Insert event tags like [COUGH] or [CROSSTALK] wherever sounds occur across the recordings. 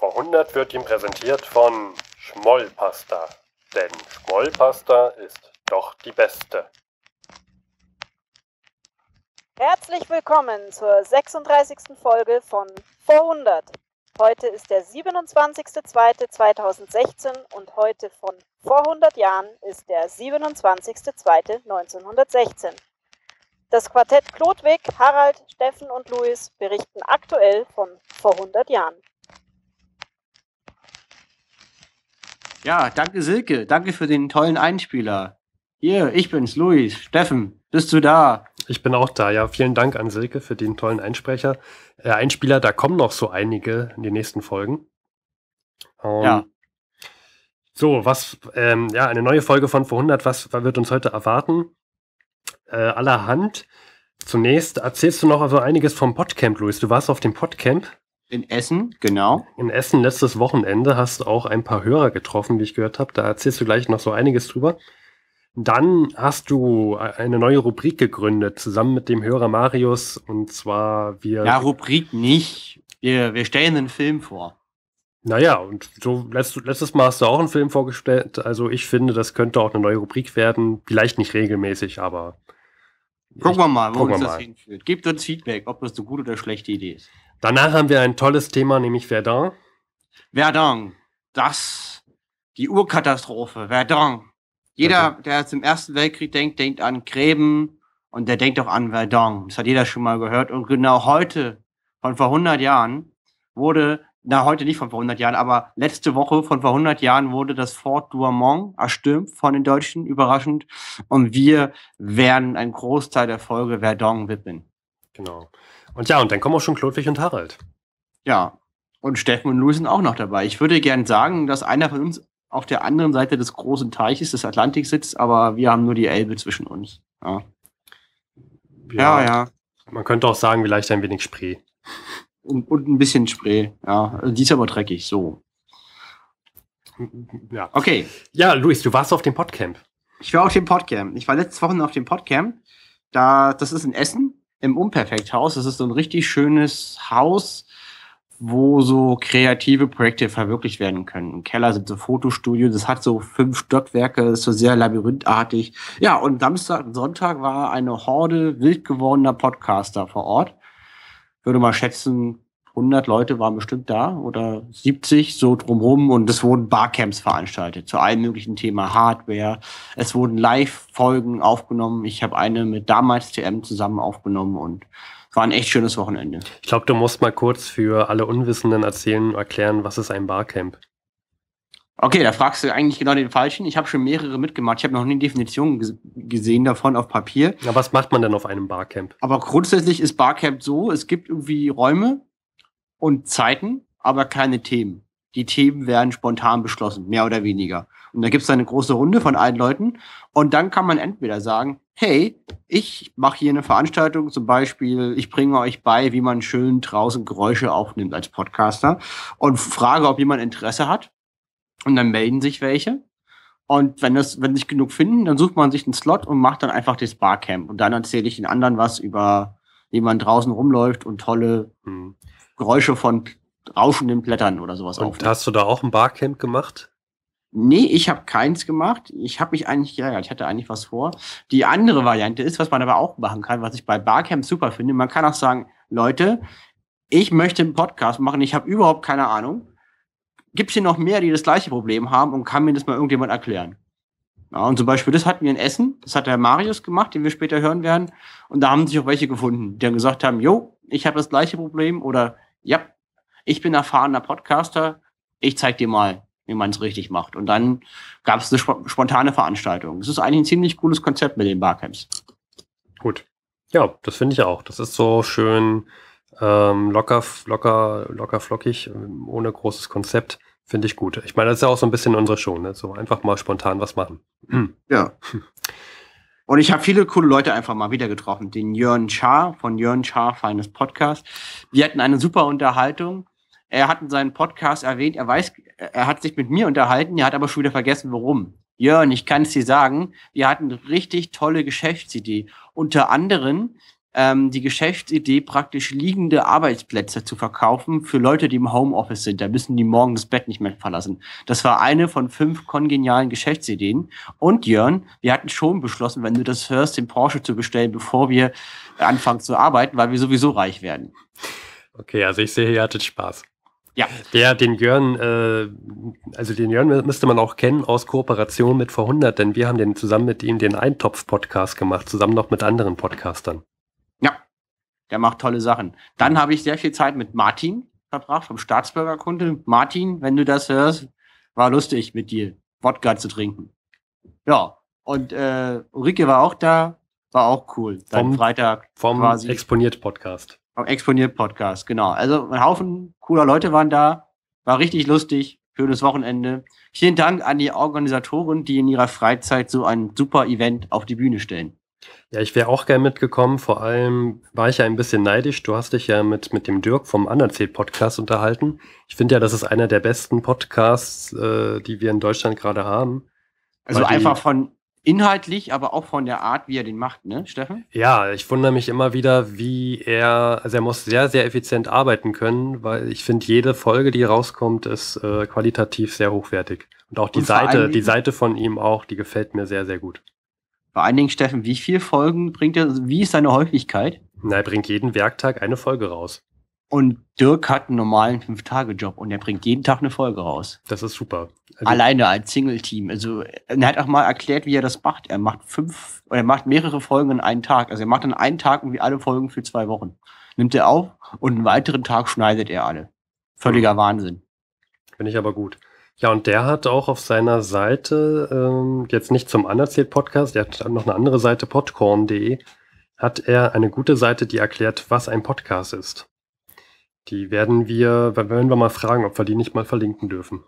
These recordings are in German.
Vor 100 wird ihm präsentiert von Schmollpasta. Denn Schmollpasta ist doch die beste. Herzlich willkommen zur 36. Folge von Vor 100. Heute ist der 27.02.2016 und heute von vor 100 Jahren ist der 27.02.1916. Das Quartett Klodwig, Harald, Steffen und Louis berichten aktuell von vor 100 Jahren. Ja, danke Silke, danke für den tollen Einspieler. Hier, ich bin's, Luis. Steffen, bist du da? Ich bin auch da, ja. Vielen Dank an Silke für den tollen Einsprecher. Äh, Einspieler, da kommen noch so einige in den nächsten Folgen. Ähm, ja. So, was, ähm, ja, eine neue Folge von vor 100, was, was wird uns heute erwarten? Äh, allerhand. Zunächst erzählst du noch also einiges vom Podcamp, Luis. Du warst auf dem Podcamp. In Essen, genau. In Essen letztes Wochenende hast du auch ein paar Hörer getroffen, wie ich gehört habe. Da erzählst du gleich noch so einiges drüber. Dann hast du eine neue Rubrik gegründet, zusammen mit dem Hörer Marius. Und zwar wir. Ja, Rubrik nicht. Wir, wir stellen einen Film vor. Naja, und so letzt, letztes Mal hast du auch einen Film vorgestellt. Also ich finde, das könnte auch eine neue Rubrik werden. Vielleicht nicht regelmäßig, aber. Gucken wir mal, wo uns mal. das hinführt. Gebt uns Feedback, ob das eine gute oder schlechte Idee ist. Danach haben wir ein tolles Thema, nämlich Verdun. Verdun, das, die Urkatastrophe, Verdun. Jeder, der zum Ersten Weltkrieg denkt, denkt an Gräben und der denkt auch an Verdun. Das hat jeder schon mal gehört. Und genau heute, von vor 100 Jahren, wurde, na heute nicht von vor 100 Jahren, aber letzte Woche von vor 100 Jahren wurde das Fort Douaumont erstürmt von den Deutschen, überraschend. Und wir werden einen Großteil der Folge Verdun widmen. Genau. Und ja, und dann kommen auch schon Klodwig und Harald. Ja, und Steffen und Louis sind auch noch dabei. Ich würde gern sagen, dass einer von uns auf der anderen Seite des großen Teiches des Atlantiks sitzt, aber wir haben nur die Elbe zwischen uns. Ja, ja. ja. ja. Man könnte auch sagen, vielleicht ein wenig Spree. Und, und ein bisschen Spree, ja. Also die ist aber dreckig, so. Ja. Okay. Ja, Luis, du warst auf dem Podcamp. Ich war auf dem Podcamp. Ich war letzte Woche auf dem Podcamp. Da, das ist in Essen im Unperfekthaus. Das ist so ein richtig schönes Haus, wo so kreative Projekte verwirklicht werden können. Im Keller sind so Fotostudios, das hat so fünf Stockwerke, ist so sehr labyrinthartig. Ja, und Samstag und Sonntag war eine Horde wild gewordener Podcaster vor Ort. Würde mal schätzen, 100 Leute waren bestimmt da oder 70 so drumherum und es wurden Barcamps veranstaltet zu allem möglichen Thema Hardware. Es wurden Live-Folgen aufgenommen. Ich habe eine mit damals TM zusammen aufgenommen und war ein echt schönes Wochenende. Ich glaube, du musst mal kurz für alle Unwissenden erzählen, erklären, was ist ein Barcamp? Okay, da fragst du eigentlich genau den Falschen. Ich habe schon mehrere mitgemacht. Ich habe noch nie Definitionen gesehen davon auf Papier. Ja, was macht man denn auf einem Barcamp? Aber grundsätzlich ist Barcamp so, es gibt irgendwie Räume, und Zeiten, aber keine Themen. Die Themen werden spontan beschlossen, mehr oder weniger. Und da gibt es eine große Runde von allen Leuten. Und dann kann man entweder sagen, hey, ich mache hier eine Veranstaltung, zum Beispiel, ich bringe euch bei, wie man schön draußen Geräusche aufnimmt als Podcaster und frage, ob jemand Interesse hat. Und dann melden sich welche. Und wenn das, wenn sich genug finden, dann sucht man sich einen Slot und macht dann einfach das Barcamp. Und dann erzähle ich den anderen was über wie man draußen rumläuft und tolle hm. Geräusche von rauschenden Blättern oder sowas Und aufnimmt. Hast du da auch ein Barcamp gemacht? Nee, ich habe keins gemacht. Ich habe mich eigentlich geärgert. Ich hatte eigentlich was vor. Die andere Variante ist, was man aber auch machen kann, was ich bei Barcamp super finde. Man kann auch sagen, Leute, ich möchte einen Podcast machen. Ich habe überhaupt keine Ahnung. Gibt es hier noch mehr, die das gleiche Problem haben und kann mir das mal irgendjemand erklären? Ja, und zum Beispiel, das hatten wir in Essen. Das hat der Marius gemacht, den wir später hören werden. Und da haben sich auch welche gefunden, die dann gesagt haben, jo, ich habe das gleiche Problem oder ja, ich bin erfahrener Podcaster, ich zeig dir mal, wie man es richtig macht. Und dann gab es eine sp spontane Veranstaltung. Es ist eigentlich ein ziemlich cooles Konzept mit den Barcamps. Gut. Ja, das finde ich auch. Das ist so schön ähm, locker, locker, locker flockig, ähm, ohne großes Konzept. Finde ich gut. Ich meine, das ist ja auch so ein bisschen unsere Show, ne? So einfach mal spontan was machen. Hm. Ja. Hm. [LAUGHS] Und ich habe viele coole Leute einfach mal wieder getroffen. Den Jörn Schaar von Jörn Schaar, feines Podcast. Wir hatten eine super Unterhaltung. Er hat in seinem Podcast erwähnt, er weiß, er hat sich mit mir unterhalten, er hat aber schon wieder vergessen, warum. Jörn, ich kann es dir sagen, wir hatten richtig tolle Geschäftsidee. Unter anderem ähm, die Geschäftsidee praktisch liegende Arbeitsplätze zu verkaufen für Leute, die im Homeoffice sind. Da müssen die morgen das Bett nicht mehr verlassen. Das war eine von fünf kongenialen Geschäftsideen. Und Jörn, wir hatten schon beschlossen, wenn du das hörst, den Porsche zu bestellen, bevor wir anfangen zu arbeiten, weil wir sowieso reich werden. Okay, also ich sehe, ihr hattet Spaß. Ja. Der, den Jörn, äh, also den Jörn müsste man auch kennen aus Kooperation mit Vorhundert, denn wir haben den zusammen mit ihm den Eintopf-Podcast gemacht, zusammen noch mit anderen Podcastern. Der macht tolle Sachen. Dann habe ich sehr viel Zeit mit Martin verbracht, vom Staatsbürgerkunde. Martin, wenn du das hörst, war lustig mit dir, Wodka zu trinken. Ja, und äh, Ulrike war auch da, war auch cool. Dann vom, Freitag vom quasi. Exponiert Podcast. Vom Exponiert Podcast, genau. Also ein Haufen cooler Leute waren da, war richtig lustig, schönes Wochenende. Vielen Dank an die Organisatoren, die in ihrer Freizeit so ein super Event auf die Bühne stellen. Ja, ich wäre auch gern mitgekommen. Vor allem war ich ja ein bisschen neidisch. Du hast dich ja mit, mit dem Dirk vom Anerzähl-Podcast unterhalten. Ich finde ja, das ist einer der besten Podcasts, äh, die wir in Deutschland gerade haben. Also einfach von inhaltlich, aber auch von der Art, wie er den macht, ne, Steffen? Ja, ich wundere mich immer wieder, wie er, also er muss sehr, sehr effizient arbeiten können, weil ich finde, jede Folge, die rauskommt, ist äh, qualitativ sehr hochwertig. Und auch die Und Seite, die Seite von ihm auch, die gefällt mir sehr, sehr gut. Vor allen Dingen, Steffen, wie viele Folgen bringt er? Also, wie ist seine Häufigkeit? Na, er bringt jeden Werktag eine Folge raus. Und Dirk hat einen normalen Fünf-Tage-Job und er bringt jeden Tag eine Folge raus. Das ist super. Also Alleine als Single-Team. Also er hat auch mal erklärt, wie er das macht. Er macht fünf oder er macht mehrere Folgen in einen Tag. Also er macht dann einen Tag irgendwie alle Folgen für zwei Wochen. Nimmt er auf und einen weiteren Tag schneidet er alle. Völliger mhm. Wahnsinn. Finde ich aber gut. Ja, und der hat auch auf seiner Seite, ähm, jetzt nicht zum anerzählt Podcast, der hat noch eine andere Seite, podcorn.de, hat er eine gute Seite, die erklärt, was ein Podcast ist. Die werden wir, werden wir mal fragen, ob wir die nicht mal verlinken dürfen.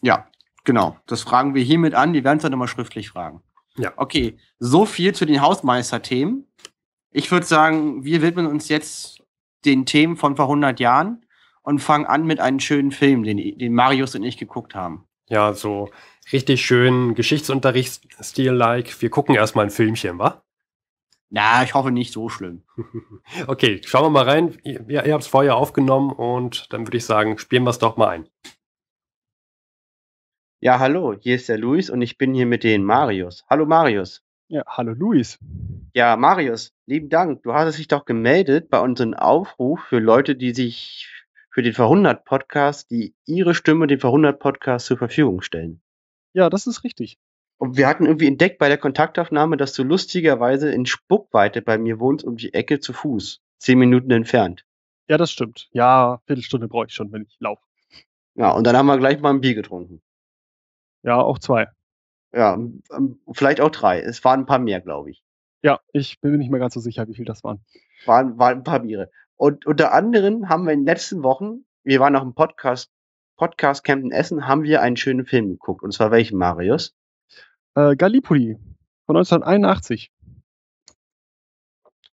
Ja, genau. Das fragen wir hiermit an. Die werden es dann immer schriftlich fragen. Ja. Okay, so viel zu den Hausmeister-Themen. Ich würde sagen, wir widmen uns jetzt den Themen von vor 100 Jahren und fangen an mit einem schönen Film, den, den Marius und ich geguckt haben. Ja, so richtig schön Geschichtsunterrichtsstil-like. Wir gucken erstmal ein Filmchen, wa? Na, ich hoffe nicht so schlimm. [LAUGHS] okay, schauen wir mal rein. Ihr, ihr habt es vorher aufgenommen und dann würde ich sagen, spielen wir es doch mal ein. Ja, hallo, hier ist der Luis und ich bin hier mit den Marius. Hallo Marius. Ja, hallo Luis. Ja, Marius, lieben Dank. Du hast dich doch gemeldet bei unserem Aufruf für Leute, die sich für den Verhundert-Podcast, die ihre Stimme dem Verhundert-Podcast zur Verfügung stellen. Ja, das ist richtig. Und wir hatten irgendwie entdeckt bei der Kontaktaufnahme, dass du lustigerweise in Spuckweite bei mir wohnst, um die Ecke zu Fuß, zehn Minuten entfernt. Ja, das stimmt. Ja, Viertelstunde brauche ich schon, wenn ich laufe. Ja, und dann haben wir gleich mal ein Bier getrunken. Ja, auch zwei. Ja, ähm, vielleicht auch drei. Es waren ein paar mehr, glaube ich. Ja, ich bin mir nicht mehr ganz so sicher, wie viel das waren. Waren, waren ein paar Biere. Und unter anderem haben wir in den letzten Wochen, wir waren noch im Podcast, Podcast Camp in Essen, haben wir einen schönen Film geguckt. Und zwar welchen, Marius? Äh, Gallipoli von 1981.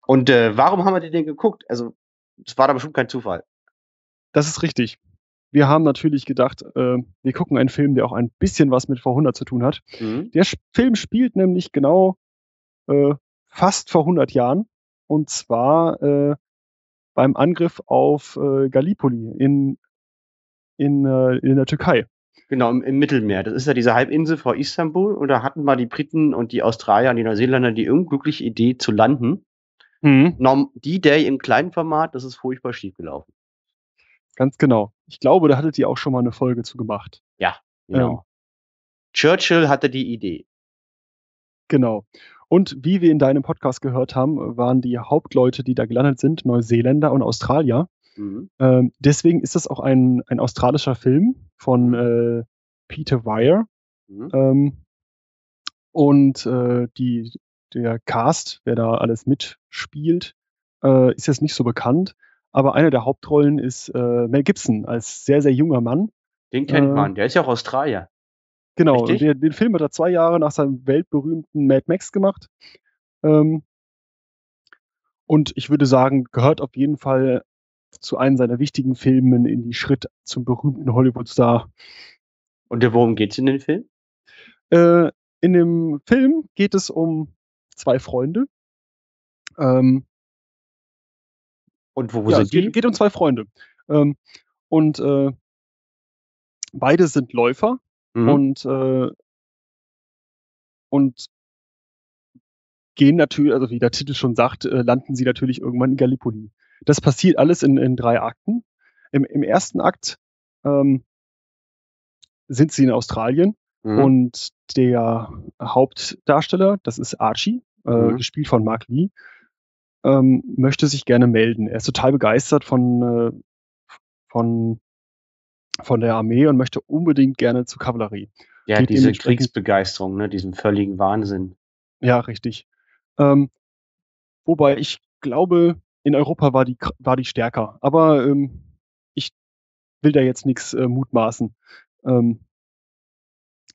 Und äh, warum haben wir den denn geguckt? Also, es war da bestimmt kein Zufall. Das ist richtig. Wir haben natürlich gedacht, äh, wir gucken einen Film, der auch ein bisschen was mit vor 100 zu tun hat. Mhm. Der Film spielt nämlich genau äh, fast vor 100 Jahren. Und zwar äh, beim Angriff auf äh, Gallipoli in, in, äh, in der Türkei. Genau, im, im, Mittelmeer. Das ist ja diese Halbinsel vor Istanbul. Und da hatten mal die Briten und die Australier und die Neuseeländer die unglückliche Idee zu landen. Mhm. Die Day im kleinen Format, das ist furchtbar schief gelaufen. Ganz genau. Ich glaube, da hattet ihr auch schon mal eine Folge zu gemacht. Ja, genau. Ähm, Churchill hatte die Idee. Genau. Und wie wir in deinem Podcast gehört haben, waren die Hauptleute, die da gelandet sind, Neuseeländer und Australier. Mhm. Ähm, deswegen ist das auch ein, ein australischer Film von äh, Peter Weir. Mhm. Ähm, und äh, die, der Cast, wer da alles mitspielt, äh, ist jetzt nicht so bekannt. Aber einer der Hauptrollen ist äh, Mel Gibson als sehr, sehr junger Mann. Den kennt äh, man, der ist ja auch Australier. Genau, den, den, Film hat er zwei Jahre nach seinem weltberühmten Mad Max gemacht. Ähm, und ich würde sagen, gehört auf jeden Fall zu einem seiner wichtigen Filmen in die Schritt zum berühmten Hollywood-Star. Und worum geht es in dem Film? Äh, in dem Film geht es um zwei Freunde. Ähm, und wo, wo ja, sind die? Geht, geht um zwei Freunde. Ähm, und äh, beide sind Läufer Mhm. Und, äh, und gehen natürlich, also wie der Titel schon sagt, äh, landen sie natürlich irgendwann in Gallipoli. Das passiert alles in, in drei Akten. Im, im ersten Akt ähm, sind sie in Australien mhm. und der Hauptdarsteller, das ist Archie, äh, mhm. gespielt von Mark Lee, ähm, möchte sich gerne melden. Er ist total begeistert von, äh, von von der Armee und möchte unbedingt gerne zur Kavallerie. Ja, Geht diese Kriegsbegeisterung, ne, diesen völligen Wahnsinn. Ja, richtig. Ähm, wobei ich glaube, in Europa war die, war die stärker. Aber ähm, ich will da jetzt nichts äh, mutmaßen. Ähm,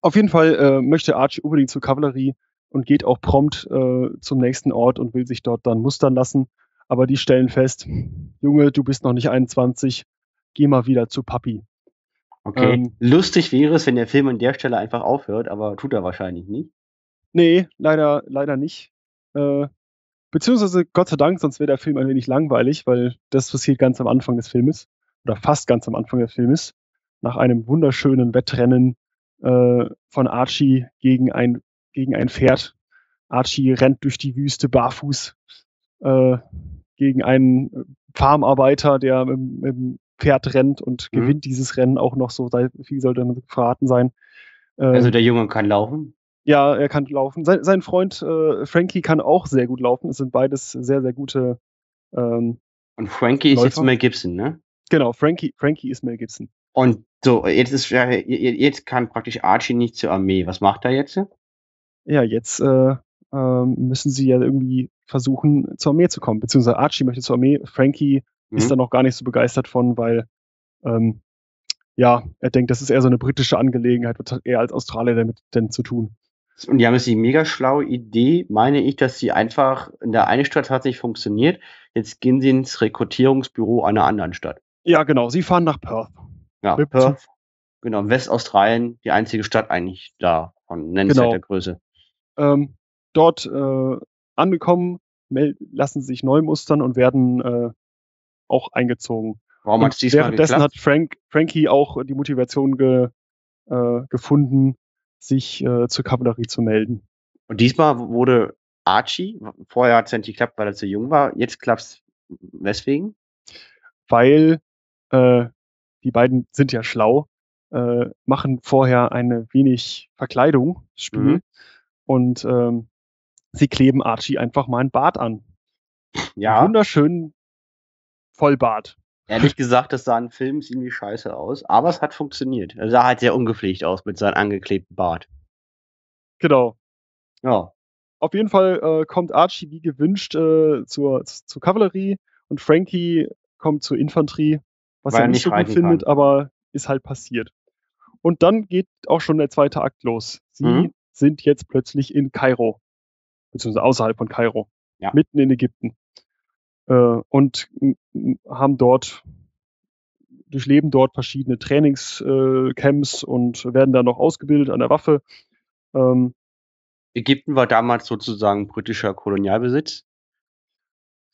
auf jeden Fall äh, möchte Archie unbedingt zur Kavallerie und geht auch prompt äh, zum nächsten Ort und will sich dort dann mustern lassen. Aber die stellen fest, Junge, du bist noch nicht 21, geh mal wieder zu Papi. Okay. Ähm, Lustig wäre es, wenn der Film an der Stelle einfach aufhört, aber tut er wahrscheinlich nicht. Nee, leider, leider nicht. Äh, beziehungsweise Gott sei Dank, sonst wäre der Film ein wenig langweilig, weil das passiert ganz am Anfang des Filmes. Oder fast ganz am Anfang des Filmes. Nach einem wunderschönen Wettrennen äh, von Archie gegen ein, gegen ein Pferd. Archie rennt durch die Wüste barfuß äh, gegen einen Farmarbeiter, der mit, mit, Pferd rennt und mhm. gewinnt dieses Rennen auch noch so, wie soll dann verraten sein. Ähm, also der Junge kann laufen? Ja, er kann laufen. Sein, sein Freund äh, Frankie kann auch sehr gut laufen. Es sind beides sehr, sehr gute. Ähm, und Frankie Läufer. ist jetzt Mel Gibson, ne? Genau, Frankie, Frankie ist Mel Gibson. Und so, jetzt ist jetzt kann praktisch Archie nicht zur Armee. Was macht er jetzt? Ja, jetzt äh, äh, müssen sie ja irgendwie versuchen, zur Armee zu kommen. Beziehungsweise Archie möchte zur Armee, Frankie mhm. ist da noch gar nicht so begeistert von, weil ähm, ja, er denkt, das ist eher so eine britische Angelegenheit, was hat er als Australier damit denn zu tun? Und die haben jetzt die mega schlaue Idee, meine ich, dass sie einfach in der einen Stadt hat nicht funktioniert. Jetzt gehen sie ins Rekrutierungsbüro einer anderen Stadt. Ja, genau. Sie fahren nach Perth. Ja, Mit Perth. Zuf genau, Westaustralien, die einzige Stadt eigentlich da von nennenswerter genau. Größe. Ähm, dort äh, angekommen, lassen sie sich neu mustern und werden äh, auch eingezogen. Warum hat währenddessen hat Frank, Frankie auch die Motivation ge, äh, gefunden, sich äh, zur Kavallerie zu melden. Und diesmal wurde Archie, vorher hat es nicht geklappt, weil er zu jung war, jetzt klappt es weswegen? Weil äh, die beiden sind ja schlau, äh, machen vorher eine wenig Verkleidung, Spiel, mhm. und ähm, sie kleben Archie einfach mal ein Bart an. Ja. Einen wunderschönen Vollbart. Ehrlich gesagt, das sah in Filmen irgendwie scheiße aus, aber es hat funktioniert. Er sah halt sehr ungepflegt aus mit seinem angeklebten Bart. Genau. Ja. Auf jeden Fall äh, kommt Archie wie gewünscht äh, zur, zur Kavallerie und Frankie kommt zur Infanterie, was Weil er nicht so gut findet, kann. aber ist halt passiert. Und dann geht auch schon der zweite Akt los. Sie mhm. sind jetzt plötzlich in Kairo, beziehungsweise außerhalb von Kairo, ja. mitten in Ägypten äh, und äh, haben dort, durchleben dort verschiedene Trainingscamps äh, und werden dann noch ausgebildet an der Waffe. Ähm, Ägypten war damals sozusagen britischer Kolonialbesitz.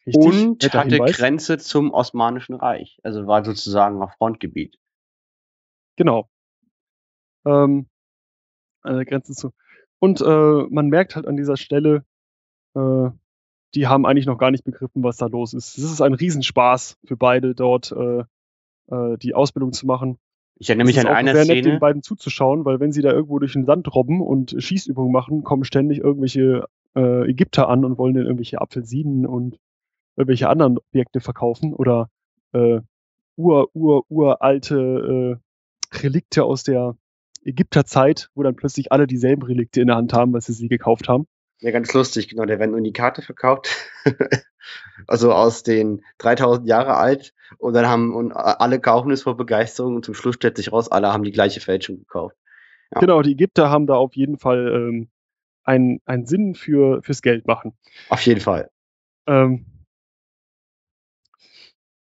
Richtig, und hatte Hinweis. Grenze zum Osmanischen Reich. Also war sozusagen auf Frontgebiet. Genau. Ähm, an äh, der Grenze zu. Und äh, man merkt halt an dieser Stelle, äh, die haben eigentlich noch gar nicht begriffen, was da los ist. Es ist ein Riesenspaß für beide, dort äh, äh, die Ausbildung zu machen. Ich erinnere mich an eine Szene. Es ist nett, den beiden zuzuschauen, weil wenn sie da irgendwo durch den Sand robben und Schießübungen machen, kommen ständig irgendwelche äh, Ägypter an und wollen dann irgendwelche Apfelsinen und irgendwelche anderen Objekte verkaufen oder äh, ur, ur, uralte äh, Relikte aus der Ägypterzeit, wo dann plötzlich alle dieselben Relikte in der Hand haben, was sie sie gekauft haben. Ja, ganz lustig, genau. Da werden die Karte verkauft. [LAUGHS] also aus den 3000 Jahre alt. Und dann haben und alle kaufen es vor Begeisterung. Und zum Schluss stellt sich raus, alle haben die gleiche Fälschung gekauft. Ja. Genau, die Ägypter haben da auf jeden Fall ähm, einen, einen Sinn für, fürs Geld machen. Auf jeden Fall. Ähm,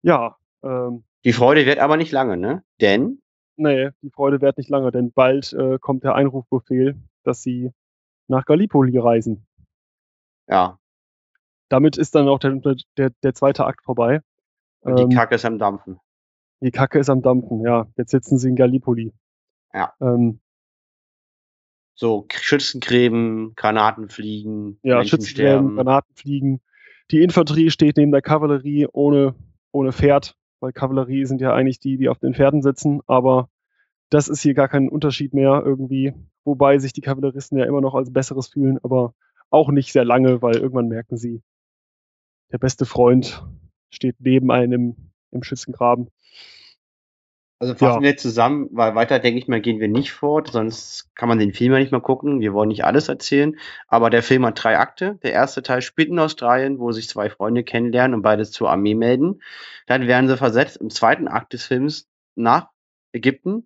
ja. Ähm, die Freude wird aber nicht lange, ne? Denn? Nee, die Freude wird nicht lange, denn bald äh, kommt der Einrufbefehl, dass sie nach Gallipoli reisen. Ja. Damit ist dann auch der, der, der zweite Akt vorbei. Und ähm, die Kacke ist am Dampfen. Die Kacke ist am Dampfen, ja. Jetzt sitzen sie in Gallipoli. Ja. Ähm, so Schützengräben, Granaten fliegen. Ja, Menschen Schützengräben, Granaten fliegen. Die Infanterie steht neben der Kavallerie ohne, ohne Pferd, weil Kavallerie sind ja eigentlich die, die auf den Pferden sitzen, aber das ist hier gar kein Unterschied mehr irgendwie. Wobei sich die Kavalleristen ja immer noch als Besseres fühlen, aber auch nicht sehr lange, weil irgendwann merken sie, der beste Freund steht neben einem im, Schützengraben. Also fassen ja. wir zusammen, weil weiter, denke ich mal, gehen wir nicht fort, sonst kann man den Film ja nicht mal gucken. Wir wollen nicht alles erzählen. Aber der Film hat drei Akte. Der erste Teil spielt in Australien, wo sich zwei Freunde kennenlernen und beides zur Armee melden. Dann werden sie versetzt im zweiten Akt des Films nach Ägypten.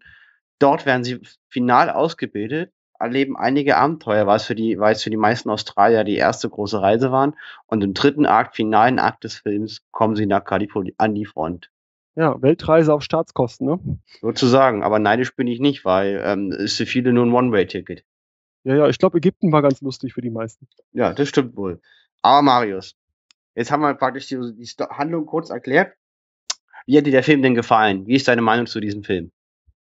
Dort werden sie final ausgebildet erleben einige Abenteuer, weil es, für die, weil es für die meisten Australier die erste große Reise waren. Und im dritten Akt, finalen Akt des Films, kommen sie nach Kalifornien an die Front. Ja, Weltreise auf Staatskosten, ne? Sozusagen, aber neidisch bin ich nicht, weil ähm, ist für viele nur ein One-Way-Ticket. Ja, ja, ich glaube, Ägypten war ganz lustig für die meisten. Ja, das stimmt wohl. Aber Marius, jetzt haben wir praktisch die, die Handlung kurz erklärt. Wie hat dir der Film denn gefallen? Wie ist deine Meinung zu diesem Film?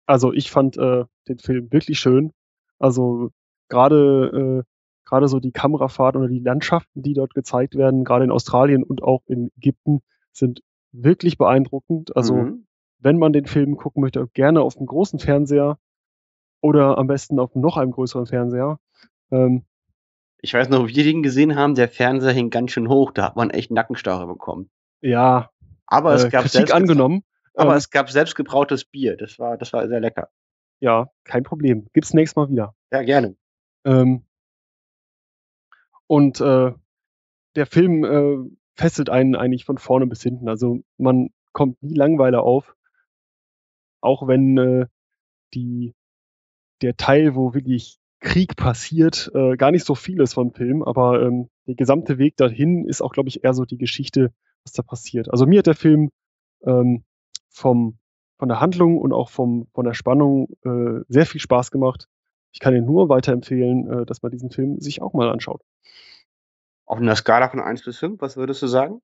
Also, ich fand äh, den Film wirklich schön. Also gerade äh, gerade so die Kamerafahrt oder die Landschaften, die dort gezeigt werden, gerade in Australien und auch in Ägypten, sind wirklich beeindruckend. Also mhm. wenn man den Film gucken möchte, gerne auf dem großen Fernseher oder am besten auf noch einem größeren Fernseher. Ähm, ich weiß noch, wie wir den gesehen haben, der Fernseher hing ganz schön hoch, da hat man echt Nackenstarre bekommen. Ja. Aber es äh, gab Kritik angenommen. Aber ähm, es gab selbstgebrautes Bier, das war, das war sehr lecker. Ja, kein Problem. Gibt's nächstes Mal wieder. Ja, gerne. Ähm, und äh, der Film äh, fesselt einen eigentlich von vorne bis hinten. Also man kommt nie Langweiler auf, auch wenn äh, die, der Teil, wo wirklich Krieg passiert, äh, gar nicht so viel ist vom Film, aber ähm, der gesamte Weg dahin ist auch, glaube ich, eher so die Geschichte, was da passiert. Also mir hat der Film ähm, vom von der Handlung und auch vom, von der Spannung äh, sehr viel Spaß gemacht. Ich kann Ihnen nur weiterempfehlen, äh, dass man diesen Film sich auch mal anschaut. Auf einer Skala von 1 bis 5, was würdest du sagen?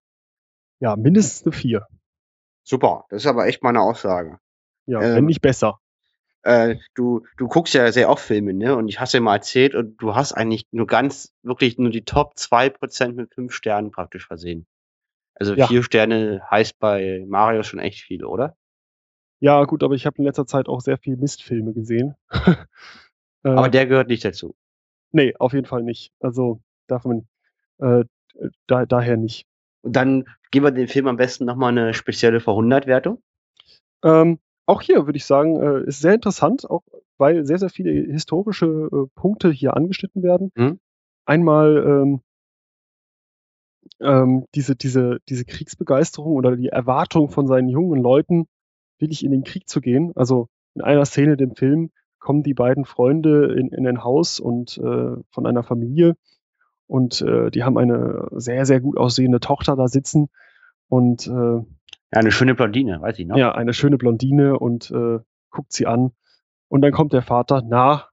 Ja, mindestens eine 4. Super, das ist aber echt meine Aussage. Ja, ähm, wenn nicht besser. Äh, du, du guckst ja sehr oft Filme, ne? Und ich hast dir mal erzählt und du hast eigentlich nur ganz, wirklich nur die Top 2% mit 5 Sternen praktisch versehen. Also ja. vier Sterne heißt bei Mario schon echt viel, oder? Ja, gut, aber ich habe in letzter Zeit auch sehr viel Mistfilme gesehen. äh, [LAUGHS] aber ähm der gehört nicht dazu. Nee, auf jeden Fall nicht. Also darf man äh, da, daher nicht. Und dann geben wir dem Film am besten nochmal eine spezielle Verhundertwertung. Ähm, auch hier würde ich sagen, äh, ist sehr interessant, auch weil sehr, sehr viele historische äh, Punkte hier angeschnitten werden. Mhm. Einmal ähm, ähm, diese, diese, diese Kriegsbegeisterung oder die Erwartung von seinen jungen Leuten, wirklich in den Krieg zu gehen. Also in einer Szene dem Film kommen die beiden Freunde in, in ein Haus und äh, von einer Familie und äh, die haben eine sehr, sehr gut aussehende Tochter da sitzen und äh, ja, eine schöne Blondine, weiß ich noch. Ja, eine schöne Blondine und äh, guckt sie an. Und dann kommt der Vater, na,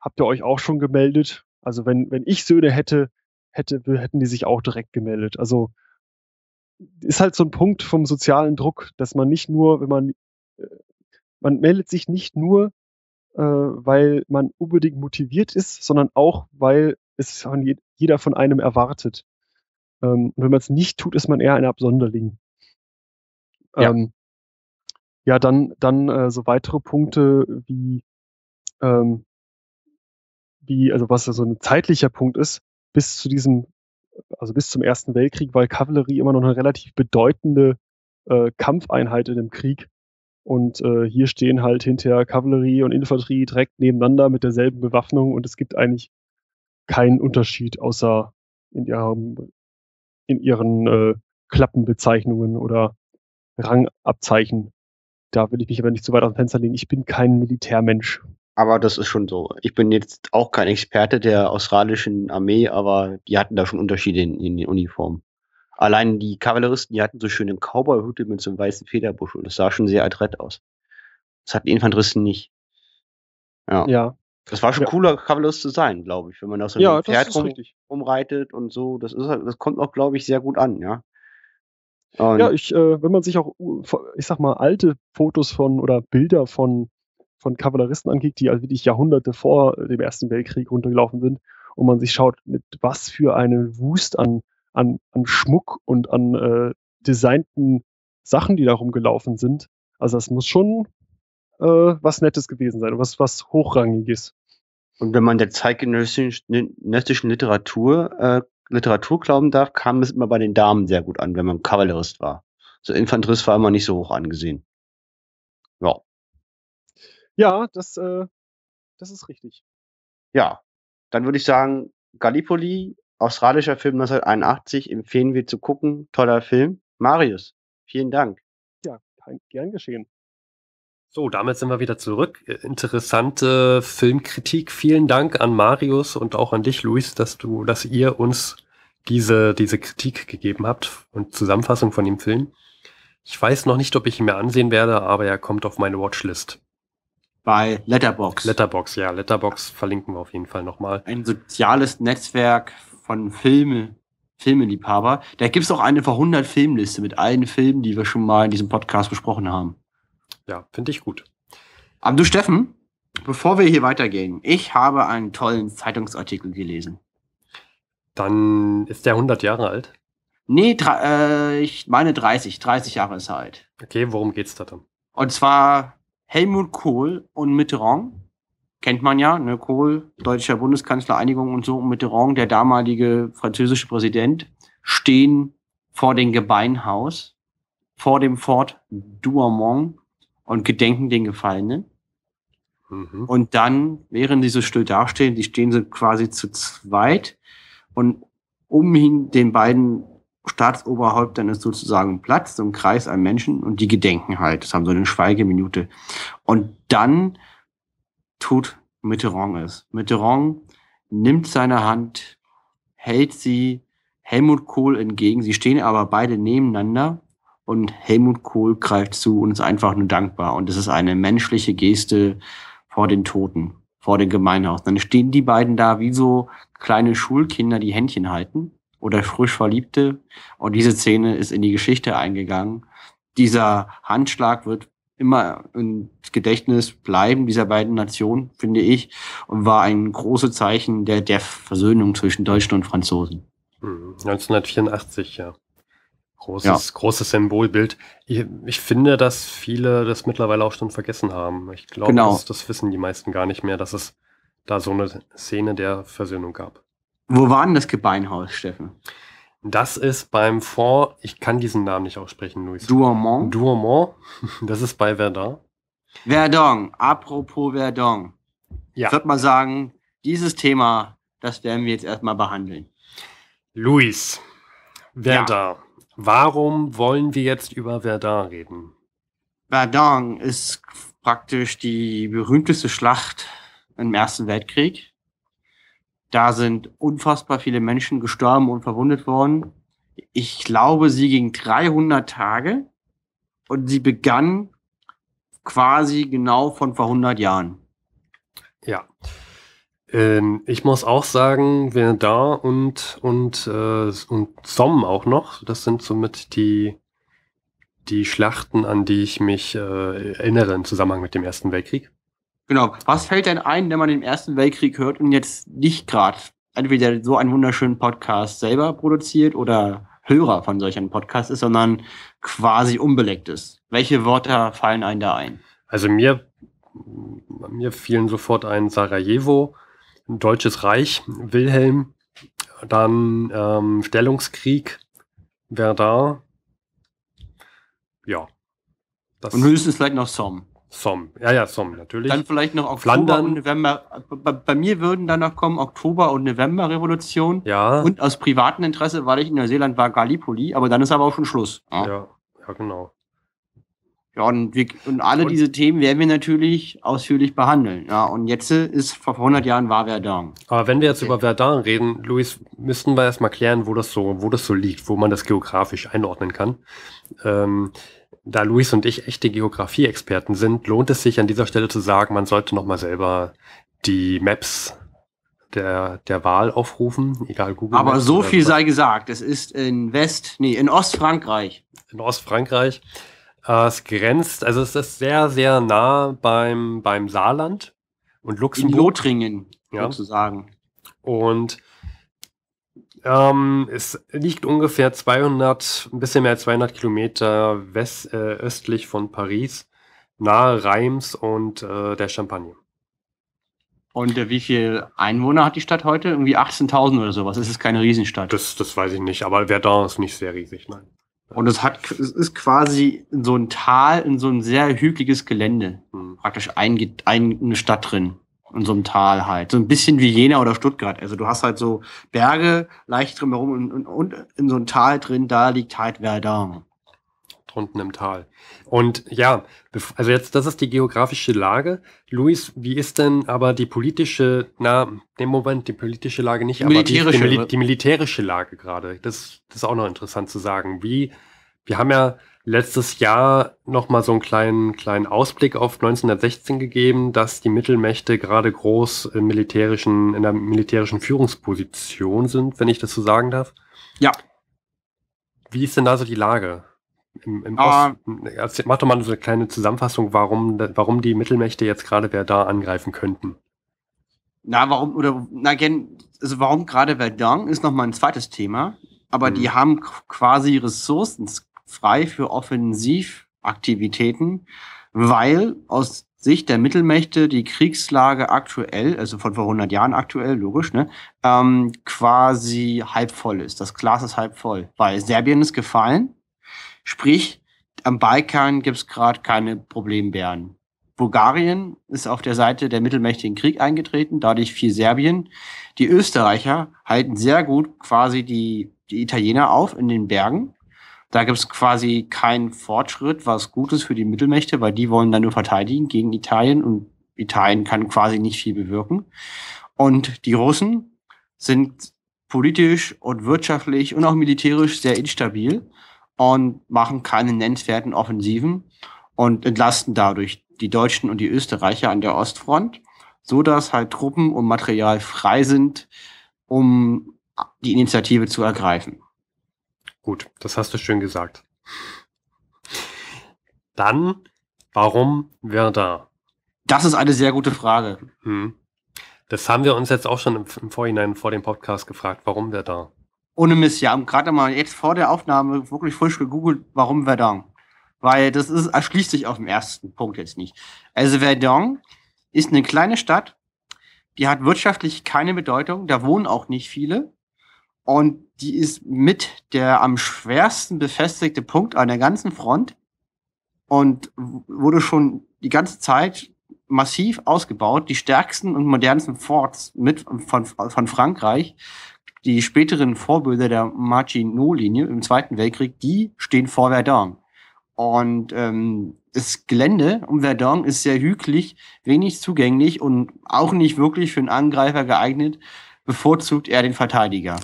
habt ihr euch auch schon gemeldet? Also wenn, wenn ich Söhne hätte, hätte, hätten die sich auch direkt gemeldet. Also ist halt so ein Punkt vom sozialen Druck, dass man nicht nur, wenn man, äh, man meldet sich nicht nur, äh, weil man unbedingt motiviert ist, sondern auch, weil es von jeder von einem erwartet. Ähm, und wenn man es nicht tut, ist man eher ein Absonderling. Ja. Ähm, ja, dann, dann äh, so weitere Punkte wie, ähm, wie, also was so ein zeitlicher Punkt ist, bis zu diesem also bis zum Ersten Weltkrieg weil Kavallerie immer noch eine relativ bedeutende äh, Kampfeinheit in dem Krieg. Und äh, hier stehen halt hinterher Kavallerie und Infanterie direkt nebeneinander mit derselben Bewaffnung und es gibt eigentlich keinen Unterschied außer in, ihrem, in ihren äh, Klappenbezeichnungen oder Rangabzeichen. Da will ich mich aber nicht zu weit aus dem Fenster legen. Ich bin kein Militärmensch. Aber das ist schon so. Ich bin jetzt auch kein Experte der australischen Armee, aber die hatten da schon Unterschiede in, in den Uniformen. Allein die Kavalleristen, die hatten so schöne Cowboy-Hüte mit so einem weißen Federbusch und das sah schon sehr adrett aus. Das hatten die Infanteristen nicht. Ja. ja. Das war schon ja. cooler, Kavallerist zu sein, glaube ich, wenn man auf so einem ja, Pferd rum, rumreitet und so. Das, ist, halt, das kommt auch, glaube ich, sehr gut an, ja. Und ja, ich, äh, wenn man sich auch, äh, ich sag mal, alte Fotos von oder Bilder von von Kavalleristen angeht, die also wirklich Jahrhunderte vor dem Ersten Weltkrieg runtergelaufen sind und man sich schaut, mit was für einem Wust an, an, an Schmuck und an äh, designten Sachen, die da rumgelaufen sind. Also das muss schon äh, was Nettes gewesen sein, was, was Hochrangiges. Und wenn man der zeitgenössischen Literatur, äh, Literatur glauben darf, kam es immer bei den Damen sehr gut an, wenn man Kavallerist war. So Infanterist war immer nicht so hoch angesehen. Ja, das, äh, das ist richtig. Ja, dann würde ich sagen, Gallipoli, australischer Film 1981, empfehlen wir zu gucken. Toller Film. Marius, vielen Dank. Ja, gern geschehen. So, damit sind wir wieder zurück. Äh, interessante Filmkritik. Vielen Dank an Marius und auch an dich, Luis, dass du, dass ihr uns diese, diese Kritik gegeben habt und Zusammenfassung von dem Film. Ich weiß noch nicht, ob ich ihn mir ansehen werde, aber er kommt auf meine Watchlist bei Letterbox. Letterbox, ja, Letterbox verlinken wir auf jeden Fall nochmal. Ein soziales Netzwerk von Filme, Filmeliebhaber. Da gibt es auch eine verhundert Filmliste mit allen Filmen, die wir schon mal in diesem Podcast besprochen haben. Ja, finde ich gut. Aber du, Steffen, bevor wir hier weitergehen, ich habe einen tollen Zeitungsartikel gelesen. Dann ist der 100 Jahre alt? Nee, äh, ich meine 30. 30 Jahre ist er alt. Okay, worum geht's da dann? Und zwar Helmut Kohl und Mitterrand, kennt man ja, ne, Kohl, deutscher Bundeskanzler, Einigung und so, und Mitterrand, der damalige französische Präsident, stehen vor dem Gebeinhaus, vor dem Fort Douaumont und gedenken den Gefallenen. Mhm. Und dann, während sie so still dastehen, die stehen so quasi zu zweit und um den beiden Staatsoberhäuptern ist sozusagen Platz, so ein Kreis an Menschen und die gedenken halt. Das haben so eine Schweigeminute. Und dann tut Mitterrand es. Mitterrand nimmt seine Hand, hält sie Helmut Kohl entgegen. Sie stehen aber beide nebeneinander und Helmut Kohl greift zu und ist einfach nur dankbar. Und es ist eine menschliche Geste vor den Toten, vor dem Gemeinhaus. Dann stehen die beiden da wie so kleine Schulkinder, die Händchen halten oder frisch Verliebte. Und diese Szene ist in die Geschichte eingegangen. Dieser Handschlag wird immer ins Gedächtnis bleiben dieser beiden Nationen, finde ich, und war ein großes Zeichen der, der Versöhnung zwischen Deutschen und Franzosen. 1984, mhm. ja. Großes, ja. großes Symbolbild. Ich, ich, finde, dass viele das mittlerweile auch schon vergessen haben. Ich glaube, genau. das, das wissen die meisten gar nicht mehr, dass es da so eine Szene der Versöhnung gab. Wo war denn das Gebeinhaus, Steffen? Das ist beim Fonds, ich kann diesen Namen nicht aussprechen, Luis. Duomont. Duomont. [LAUGHS] das ist bei Verdun. Verdun, apropos Verdun. Ja. Ich würde mal sagen, dieses Thema, das werden wir jetzt erstmal behandeln. Luis, Verdun. Ja. Warum wollen wir jetzt über Verdun reden? Verdun ist praktisch die berühmteste Schlacht im Ersten Weltkrieg. Da sind unfassbar viele Menschen gestorben und verwundet worden. Ich glaube, sie ging 300 Tage und sie begann quasi genau von vor 100 Jahren. Ja. Ähm, ich muss auch sagen, Verdun und, und, äh, und Somme auch noch, das sind somit die, die Schlachten, an die ich mich äh, erinnere im Zusammenhang mit dem Ersten Weltkrieg. Genau. Was fällt denn ein, wenn man den Ersten Weltkrieg hört und jetzt nicht gerade entweder so einen wunderschönen Podcast selber produziert oder Hörer von solch einem Podcast ist, sondern quasi unbeleckt ist? Welche Wörter fallen einem da ein? Also mir, mir fielen sofort ein Sarajevo, Deutsches Reich, Wilhelm, dann ähm, Stellungskrieg, Verdun. Ja. und höchstens vielleicht noch Somme. Somme, ja, ja, Somme, natürlich. Dann vielleicht noch Oktober Flandern. und November. Bei, bei, mir würden danach kommen Oktober- und November-Revolution. Ja. Und aus privatem Interesse, weil ich in Neuseeland war, Gallipoli, aber dann ist aber auch schon Schluss. Ja, ja, ja genau. Ja, und, wir, und alle und, diese Themen werden wir natürlich ausführlich behandeln. Ja, und jetzt ist vor 100 Jahren war Verdun. Aber wenn wir jetzt über Verdun reden, Luis, müssten wir erstmal klären, wo das so, wo das so liegt, wo man das geografisch einordnen kann. Ähm, da Luis und ich echte Geografie-Experten sind, lohnt es sich an dieser Stelle zu sagen, man sollte nochmal selber die Maps der, der Wahl aufrufen, egal Google. Aber Maps so viel sei gesagt, es ist in West, nee, in Ostfrankreich. In Ostfrankreich. Äh, es grenzt, also es ist sehr, sehr nah beim, beim Saarland und Luxemburg. In Lothringen, ja. sozusagen. Und ähm, es liegt ungefähr 200, ein bisschen mehr als 200 Kilometer west, äh, östlich von Paris, nahe Reims und äh, der Champagne. Und äh, wie viel Einwohner hat die Stadt heute? Irgendwie 18.000 oder sowas. Es ist keine Riesenstadt. Das, das weiß ich nicht, aber Verdun ist nicht sehr riesig, nein. Und es hat, es ist quasi so ein Tal in so ein sehr hügeliges Gelände. Hm. Praktisch ein, ein, eine Stadt drin in so einem Tal halt. So ein bisschen wie Jena oder Stuttgart. Also du hast halt so Berge leicht drumherum und, und, und in so einem Tal drin, da liegt halt Verdun. Drunten im Tal. Und ja, also jetzt, das ist die geografische Lage. Luis, wie ist denn aber die politische, na, im Moment die politische Lage nicht, die aber die, die, die militärische Lage gerade. Das, das ist auch noch interessant zu sagen. Wie, wir haben ja letztes Jahr nochmal so einen kleinen, kleinen Ausblick auf 1916 gegeben, dass die Mittelmächte gerade groß im militärischen, in der militärischen Führungsposition sind, wenn ich das so sagen darf. Ja. Wie ist denn da so die Lage? Im, im uh, Osten, mach doch mal so eine kleine Zusammenfassung, warum, warum die Mittelmächte jetzt gerade wer da angreifen könnten. Na, warum, oder, na, also warum gerade Verdun ist nochmal ein zweites Thema, aber hm. die mhm. haben quasi Ressourcen frei für Offensivaktivitäten, weil aus Sicht der Mittelmächte die Kriegslage aktuell, also von vor 100 Jahren aktuell, logisch, ne, ähm, quasi halb voll ist. Das Glas ist halb voll, weil Serbien ist gefallen, sprich, am Balkan gibt es gerade keine Problembären. Bulgarien ist auf der Seite der Mittelmächte in Krieg eingetreten, dadurch viel Serbien. Die Österreicher halten sehr gut quasi die, die Italiener auf in den Bergen. Da gibt es quasi keinen Fortschritt, was Gutes für die Mittelmächte, weil die wollen dann nur verteidigen gegen Italien und Italien kann quasi nicht viel bewirken. Und die Russen sind politisch und wirtschaftlich und auch militärisch sehr instabil und machen keine nennenswerten Offensiven und entlasten dadurch die Deutschen und die Österreicher an der Ostfront, so dass halt Truppen und Material frei sind, um die Initiative zu ergreifen. Gut, das hast du schön gesagt. Dann, warum wäre da? Das ist eine sehr gute Frage. Hm. Das haben wir uns jetzt auch schon im, Vorhinein vor dem Podcast gefragt, warum da? Ohne Mist, ja, gerade mal jetzt vor der Aufnahme wirklich frisch gegoogelt, warum Verdun? Weil das ist, erschließt sich auf den ersten Punkt jetzt nicht. Also Verdun ist eine kleine Stadt, die hat wirtschaftlich keine Bedeutung, da wohnen auch nicht viele. Und die ist mit der am schwersten befestigte Punkt an der ganzen Front und wurde schon die ganze Zeit massiv ausgebaut. Die stärksten und modernsten Forts mit von, von Frankreich, die späteren Vorbilder der Maginot-Linie im Zweiten Weltkrieg, die stehen vor Verdun. Und ähm, das Gelände um Verdun ist sehr hügelig, wenig zugänglich und auch nicht wirklich für einen Angreifer geeignet. Bevorzugt er den Verteidiger.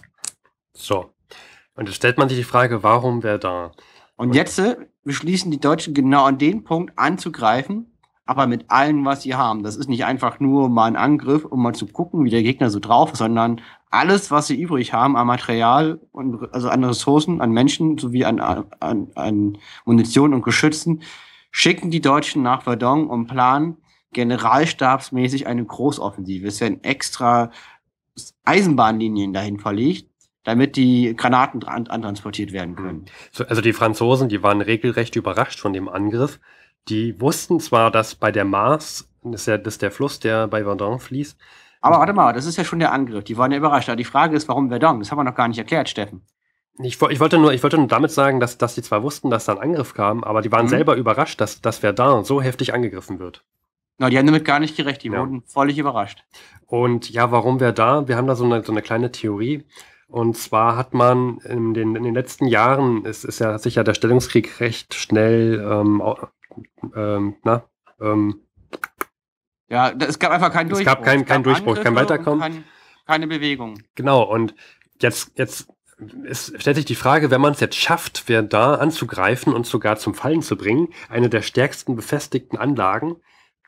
So. Und jetzt stellt man sich die Frage, warum Verdun? Und, und jetzt beschließen äh, die Deutschen genau an den Punkt anzugreifen, aber mit allem, was sie haben. Das ist nicht einfach nur mal ein Angriff, um mal zu gucken, wie der Gegner so drauf ist, sondern alles, was sie übrig haben an Material, und, also an Ressourcen, an Menschen sowie an, an, an Munition und Geschützen, schicken die Deutschen nach Verdun und planen generalstabsmäßig eine Großoffensive. Es werden extra Eisenbahnlinien dahin verlegt, damit die Granaten antransportiert werden können. Also die Franzosen, die waren regelrecht überrascht von dem Angriff. Die wussten zwar, dass bei der Mars, das ist, ja, das ist der Fluss, der bei Verdun fließt. Aber warte mal, das ist ja schon der Angriff. Die waren ja überrascht. Aber die Frage ist, warum Verdun? Das haben wir noch gar nicht erklärt, Steffen. Ich, ich, wollte, nur, ich wollte nur damit sagen, dass, dass die zwar wussten, dass da ein Angriff kam, aber die waren mhm. selber überrascht, dass, dass Verdun so heftig angegriffen wird. Na, die haben damit gar nicht gerecht. Die ja. wurden völlig überrascht. Und ja, warum Verdun? Wir haben da so eine, so eine kleine Theorie. Und zwar hat man in den, in den letzten Jahren, es ist ja sicher der Stellungskrieg recht schnell, ähm, ähm, na, ähm, ja, es gab einfach keinen Durchbruch. Es gab keinen kein Durchbruch, Angriffe kein Weiterkommen. Kein, keine Bewegung. Genau, und jetzt, jetzt es stellt sich die Frage, wenn man es jetzt schafft, wer da anzugreifen und sogar zum Fallen zu bringen, eine der stärksten befestigten Anlagen,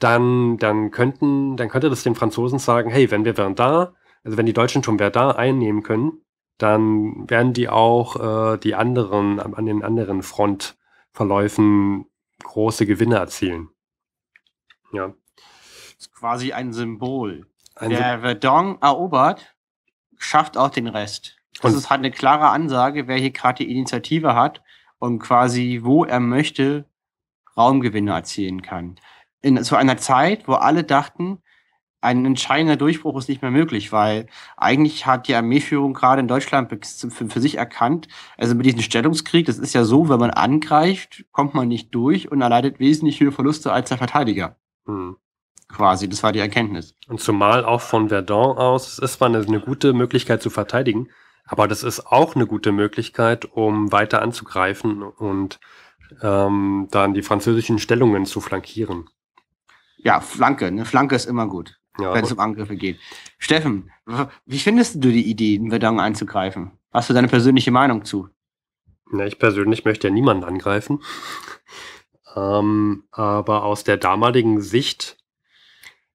dann, dann, könnten, dann könnte das den Franzosen sagen, hey, wenn wir wären da, also wenn die Deutschen schon wer da einnehmen können, dann werden die auch äh, die anderen an den anderen Frontverläufen große Gewinne erzielen. Ja. Das ist quasi ein Symbol. Ein Wer Verdun erobert, schafft auch den Rest. Das und ist halt eine klare Ansage, wer hier gerade die Initiative hat und quasi, wo er möchte, Raumgewinne erzielen kann. In so einer Zeit, wo alle dachten, ein entscheidender Durchbruch ist nicht mehr möglich, weil eigentlich hat die Armeeführung gerade in Deutschland für sich erkannt, also mit diesem Stellungskrieg, das ist ja so, wenn man angreift, kommt man nicht durch und erleidet wesentlich höhere Verluste als der Verteidiger. Hm. Quasi, das war die Erkenntnis. Und zumal auch von Verdun aus, es ist zwar eine, eine gute Möglichkeit zu verteidigen, aber das ist auch eine gute Möglichkeit, um weiter anzugreifen und ähm, dann die französischen Stellungen zu flankieren. Ja, Flanke, eine Flanke ist immer gut ja. wenn es um Angriffe geht. Steffen, wie findest du die Idee, den Verdang einzugreifen? Hast du deine persönliche Meinung zu? Na, ich persönlich möchte ja niemanden angreifen. [LAUGHS] ähm, aber aus der damaligen Sicht,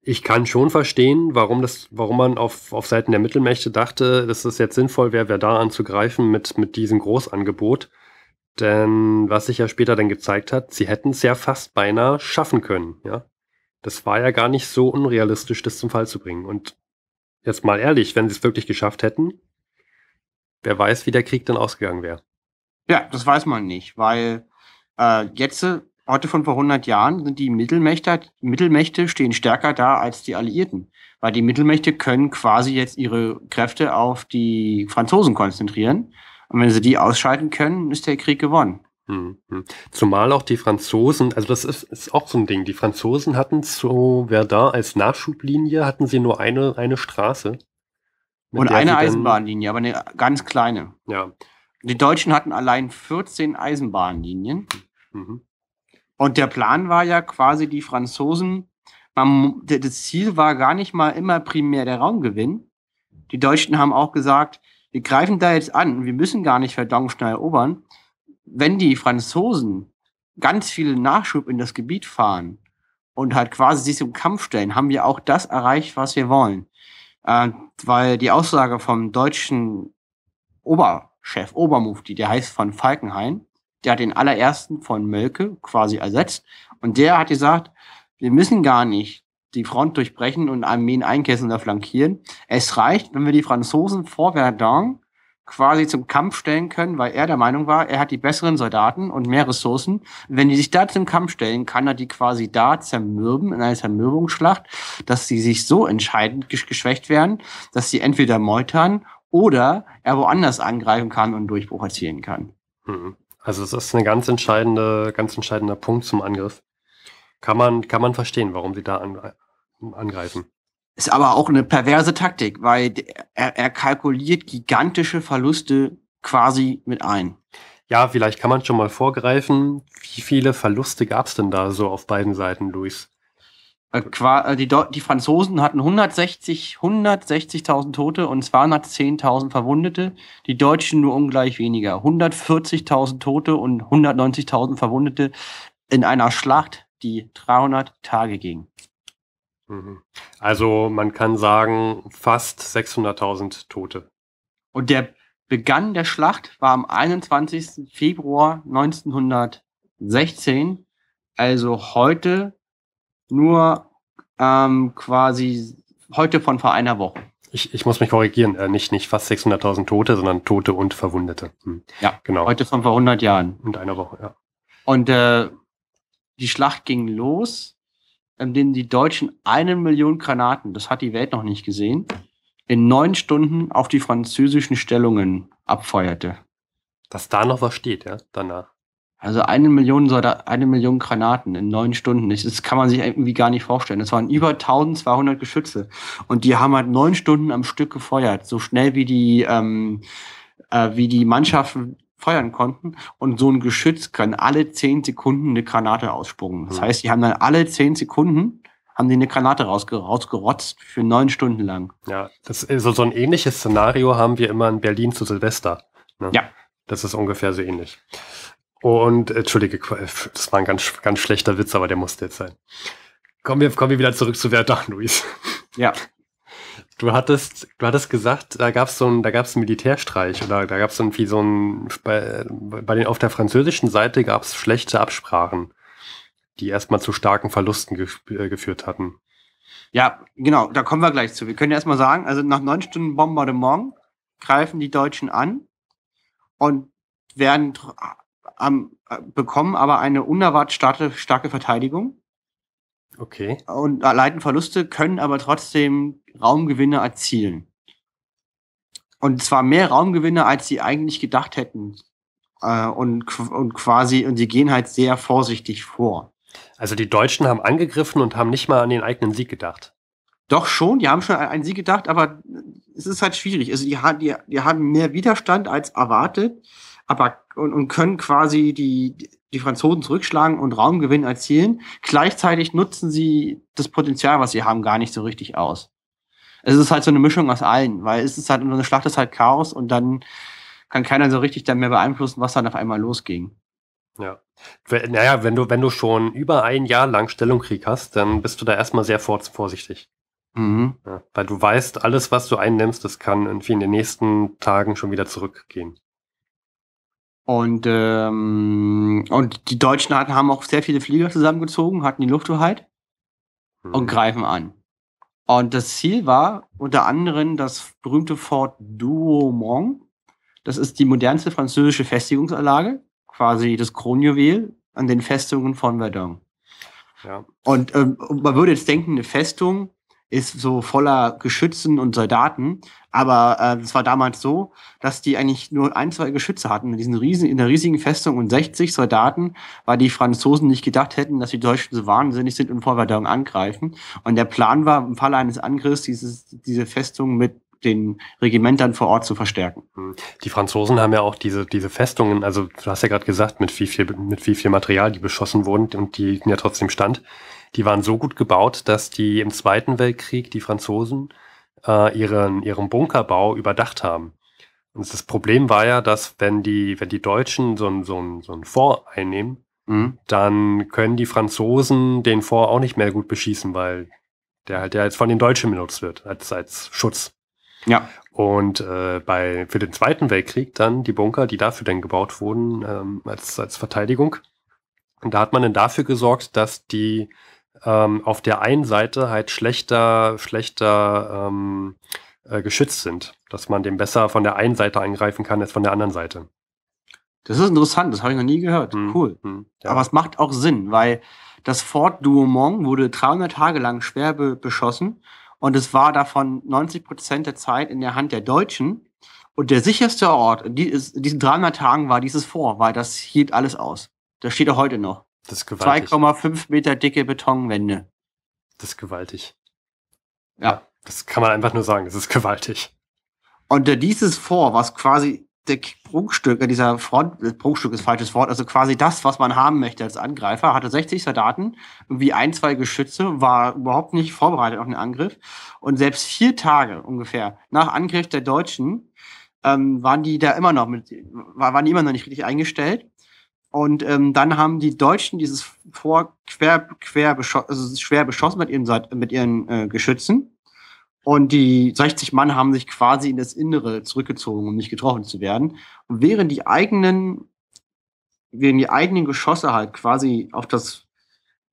ich kann schon verstehen, warum, das, warum man auf, auf Seiten der Mittelmächte dachte, dass es jetzt sinnvoll wäre, Verdun anzugreifen mit, mit diesem Großangebot. Denn was sich ja später dann gezeigt hat, sie hätten es ja fast beinahe schaffen können. Ja? das war ja gar nicht so unrealistisch, das zum Fall zu bringen. Und jetzt mal ehrlich, wenn sie es wirklich geschafft hätten, wer weiß, wie der Krieg dann ausgegangen wäre. Ja, das weiß man nicht, weil äh, jetzt, heute von vor 100 Jahren, sind die Mittelmächte, Mittelmächte stehen stärker da als die Alliierten. Weil die Mittelmächte können quasi jetzt ihre Kräfte auf die Franzosen konzentrieren. Und wenn sie die ausschalten können, ist der Krieg gewonnen. Mhm, mhm. Zumal auch die Franzosen, also das ist, ist auch so ein Ding, die Franzosen hatten zu Verdun als Nachschublinie, hatten sie nur eine, eine Straße. Und eine Eisenbahnlinie, aber eine ganz kleine. Ja. Die Deutschen hatten allein 14 Eisenbahnlinien. Mhm. Und der Plan war ja quasi, die Franzosen, man, das Ziel war gar nicht mal immer primär der Raumgewinn. Die Deutschen haben auch gesagt, wir greifen da jetzt an, wir müssen gar nicht Verdun schnell erobern, wenn die Franzosen ganz viel Nachschub in das Gebiet fahren und halt quasi sich zum Kampf stellen, haben wir auch das erreicht, was wir wollen. Äh, weil die Aussage vom deutschen Oberchef, Obermufti, der heißt von Falkenhayn, der hat den allerersten von Mölke quasi ersetzt und der hat gesagt, wir müssen gar nicht die Front durchbrechen und Armeen einkesseln oder flankieren. Es reicht, wenn wir die Franzosen vor Verdun quasi zum Kampf stellen können, weil er der Meinung war, er hat die besseren Soldaten und mehr Ressourcen. Wenn die sich da zum Kampf stellen, kann er die quasi da zermürben in einer Zermürbungsschlacht, dass sie sich so entscheidend geschwächt werden, dass sie entweder meutern oder er woanders angreifen kann und Durchbruch erzielen kann. Mhm. Also das ist ein ganz entscheidender, ganz entscheidender Punkt zum Angriff. Kann man, kann man verstehen, warum sie da angreifen. Ist aber auch eine perverse Taktik, weil er, er kalkuliert gigantische Verluste quasi mit ein. Ja, vielleicht kann man schon mal vorgreifen, wie viele Verluste gab es denn da so auf beiden Seiten, Luis? Äh, äh, die, die Franzosen hatten 160.000 Tote und 210.000 Verwundete. Die Deutschen nur ungleich weniger. 140.000 Tote und 190.000 Verwundete in einer Schlacht, die 300 Tage ging. Mhm. Also man kann sagen, fast 600.000 Tote. Und der Beginn der Schlacht war am 21. Februar 1916, also heute nur ähm, quasi heute von vor einer Woche. Ich, ich muss mich korrigieren, äh, nicht, nicht fast 600.000 Tote, sondern Tote und Verwundete. Hm. Ja, genau. Heute von vor 100 Jahren. Und einer Woche, ja. Und äh, die Schlacht ging los in denen die Deutschen eine Million Granaten, das hat die Welt noch nicht gesehen, in neun Stunden auf die französischen Stellungen abfeuerte. Dass da noch was steht, ja, danach. Also eine Million, eine Million Granaten in neun Stunden. Das kann man sich irgendwie gar nicht vorstellen. Das waren über 1200 Geschütze. Und die haben halt neun Stunden am Stück gefeuert. So schnell wie die, ähm, äh, wie die Mannschaften feuern konnten. Und so ein Geschütz kann alle zehn Sekunden eine Granate ausspucken. Das mhm. heißt, die haben dann alle zehn Sekunden haben die eine Granate rausgerotzt für neun Stunden lang. Ja, das äh, so, so ein ähnliches Szenario haben wir immer in Berlin zu Silvester. Ne? Ja. Das ist ungefähr so ähnlich. Und, entschuldige, äh, das war ein ganz, ganz schlechter Witz, aber der musste jetzt sein. Kommen wir, kommen wir wieder zurück zu Verdun, Luis. Ja. Du hattest, du hattest gesagt, da gab es so ein, da gab's einen Militärstreich oder da gab es irgendwie so ein, bei, bei den, auf der französischen Seite gab es schlechte Absprachen, die erstmal zu starken Verlusten ge äh, geführt hatten. Ja, genau, da kommen wir gleich zu. Wir können erstmal sagen, also nach neun Stunden Bombardement greifen die Deutschen an und werden am, äh, bekommen aber eine unerwartet starke, starke Verteidigung. Okay. Und leiten Verluste, können aber trotzdem Raumgewinne erzielen. Und zwar mehr Raumgewinne, als sie eigentlich gedacht hätten. Äh, und, und quasi, und sie gehen halt sehr vorsichtig vor. Also die Deutschen haben angegriffen und haben nicht mal an den eigenen Sieg gedacht. Doch schon, die haben schon an einen Sieg gedacht, aber es ist halt schwierig. Also die, die, die haben mehr Widerstand als erwartet, aber und, und können quasi die, die Franzosen zurückschlagen und Raumgewinn erzielen. Gleichzeitig nutzen sie das Potenzial, was sie haben, gar nicht so richtig aus. Es ist halt so eine Mischung aus allen, weil es ist halt, so eine Schlacht ist halt Chaos und dann kann keiner so richtig dann mehr beeinflussen, was dann auf einmal losging. Ja. Naja, wenn du, wenn du schon über ein Jahr lang Stellungkrieg hast, dann bist du da erstmal sehr vorsichtig. Mhm. Ja, weil du weißt, alles, was du einnimmst, das kann irgendwie in den nächsten Tagen schon wieder zurückgehen. Und, ähm, und die Deutschen hatten, haben auch sehr viele Flieger zusammengezogen, hatten die Lufthoheit mhm. und hm. greifen an. Und das Ziel war unter anderem das berühmte Fort Douaumont. Das ist die modernste französische Festigungsanlage, quasi das Kronjuwel an den Festungen von Verdun. Ja. Und ähm, man würde jetzt denken, eine Festung ist so voller Geschützen und Soldaten. Aber äh, es war damals so, dass die eigentlich nur ein, zwei Geschütze hatten. In, diesen riesen, in der riesigen Festung und 60 Soldaten, weil die Franzosen nicht gedacht hätten, dass die Deutschen so wahnsinnig sind und Vorverteidigung angreifen. Und der Plan war, im Falle eines Angriffs dieses, diese Festung mit den Regimentern vor Ort zu verstärken. Mhm. Die Franzosen haben ja auch diese, diese Festungen, also du hast ja gerade gesagt, mit wie, viel, mit wie viel Material die beschossen wurden und die ja trotzdem stand die waren so gut gebaut, dass die im Zweiten Weltkrieg die Franzosen äh, ihren, ihren Bunkerbau überdacht haben. Und das Problem war ja, dass wenn die, wenn die Deutschen so ein, so ein, so ein Fort einnehmen, mhm. dann können die Franzosen den Fort auch nicht mehr gut beschießen, weil der halt der jetzt von den Deutschen benutzt wird, als, als Schutz. Ja. Und äh, bei, für den Zweiten Weltkrieg dann die Bunker, die dafür dann gebaut wurden, ähm, als, als Verteidigung. Und da hat man dann dafür gesorgt, dass die ähm, auf der einen Seite halt schlechter, schlechter ähm, äh, geschützt sind. Dass man den besser von der einen Seite angreifen kann als von der anderen Seite. Das ist interessant, das habe ich noch nie gehört. Mhm. Cool. Mhm. Ja. Aber es macht auch Sinn, weil das Fort Duomont wurde 300 Tage lang schwer be beschossen und es war davon 90 Prozent der Zeit in der Hand der Deutschen. Und der sicherste Ort in diesen 300 Tagen war dieses Fort, weil das hielt alles aus. Das steht auch heute noch. Das ist gewaltig. 2,5 Meter dicke Betonwände. Das ist gewaltig. Ja. Das kann man einfach nur sagen, das ist gewaltig. Und äh, dieses Vor, was quasi der Prunkstück, äh, dieser Front, äh, Prunkstück ist falsches Wort, also quasi das, was man haben möchte als Angreifer, hatte 60 Soldaten, wie ein, zwei Geschütze, war überhaupt nicht vorbereitet auf den Angriff. Und selbst vier Tage ungefähr nach Angriff der Deutschen ähm, waren die da immer noch mit, waren die immer noch nicht richtig eingestellt. Und ähm, dann haben die Deutschen dieses Vor quer, quer also schwer beschossen mit ihren, mit ihren äh, Geschützen. Und die 60 Mann haben sich quasi in das Innere zurückgezogen, um nicht getroffen zu werden. Und während die eigenen, während die eigenen Geschosse halt quasi auf das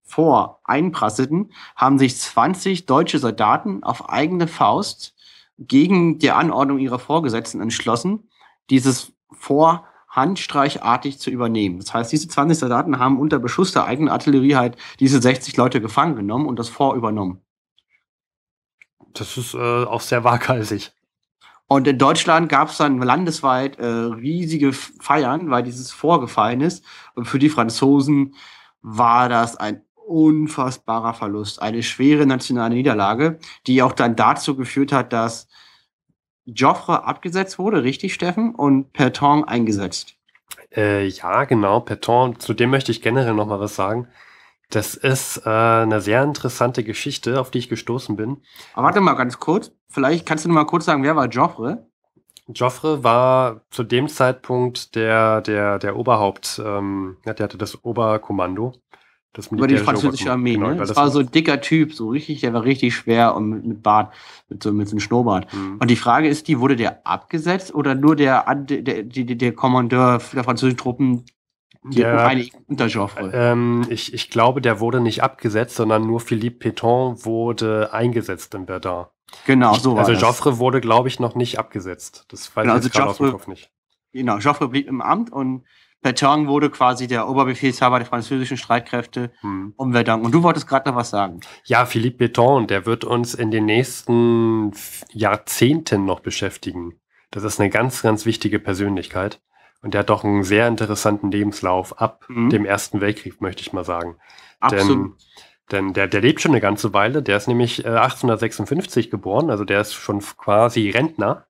Fort einprasselten, haben sich 20 deutsche Soldaten auf eigene Faust gegen die Anordnung ihrer Vorgesetzten entschlossen, dieses Fort handstreichartig zu übernehmen. Das heißt, diese 20 Soldaten haben unter Beschuss der eigenen Artillerie halt diese 60 Leute gefangen genommen und das Fort übernommen. Das ist äh, auch sehr waghalsig. Und in Deutschland gab es dann landesweit äh, riesige Feiern, weil dieses vorgefallen ist. Und für die Franzosen war das ein unfassbarer Verlust, eine schwere nationale Niederlage, die auch dann dazu geführt hat, dass Joffre abgesetzt wurde, richtig, Steffen, und Perton eingesetzt. Äh, ja, genau, Perton, zu dem möchte ich generell nochmal was sagen. Das ist äh, eine sehr interessante Geschichte, auf die ich gestoßen bin. Aber warte mal ganz kurz, vielleicht kannst du nur mal kurz sagen, wer war Joffre? Joffre war zu dem Zeitpunkt der, der, der Oberhaupt, ähm, der hatte das Oberkommando über die französische Armee. Genau, ne? Das, das war so ein dicker Typ, so richtig, der war richtig schwer und mit, mit Bart, mit so mit so einem Schnurrbart. Mhm. Und die Frage ist die, wurde der abgesetzt oder nur der der, der, der Kommandeur der französischen Truppen die ja, Unterjoffre? Ähm, ich, ich glaube, der wurde nicht abgesetzt, sondern nur Philippe Pétain wurde eingesetzt in Verdun. Genau, so war Also das. Joffre wurde, glaube ich, noch nicht abgesetzt. Das weiß genau, ich also gerade aus dem Kopf nicht. Genau, Joffre blieb im Amt und Petain wurde quasi der Oberbefehlshaber der französischen Streitkräfte hm. um Verdun. Und du wolltest gerade noch was sagen. Ja, Philippe Petain, der wird uns in den nächsten Jahrzehnten noch beschäftigen. Das ist eine ganz, ganz wichtige Persönlichkeit. Und der hat doch einen sehr interessanten Lebenslauf ab mhm. dem Ersten Weltkrieg, möchte ich mal sagen. Absolut. Denn, denn der, der, lebt schon eine ganze Weile. Der ist nämlich 1856 äh, geboren, also der ist schon quasi Rentner,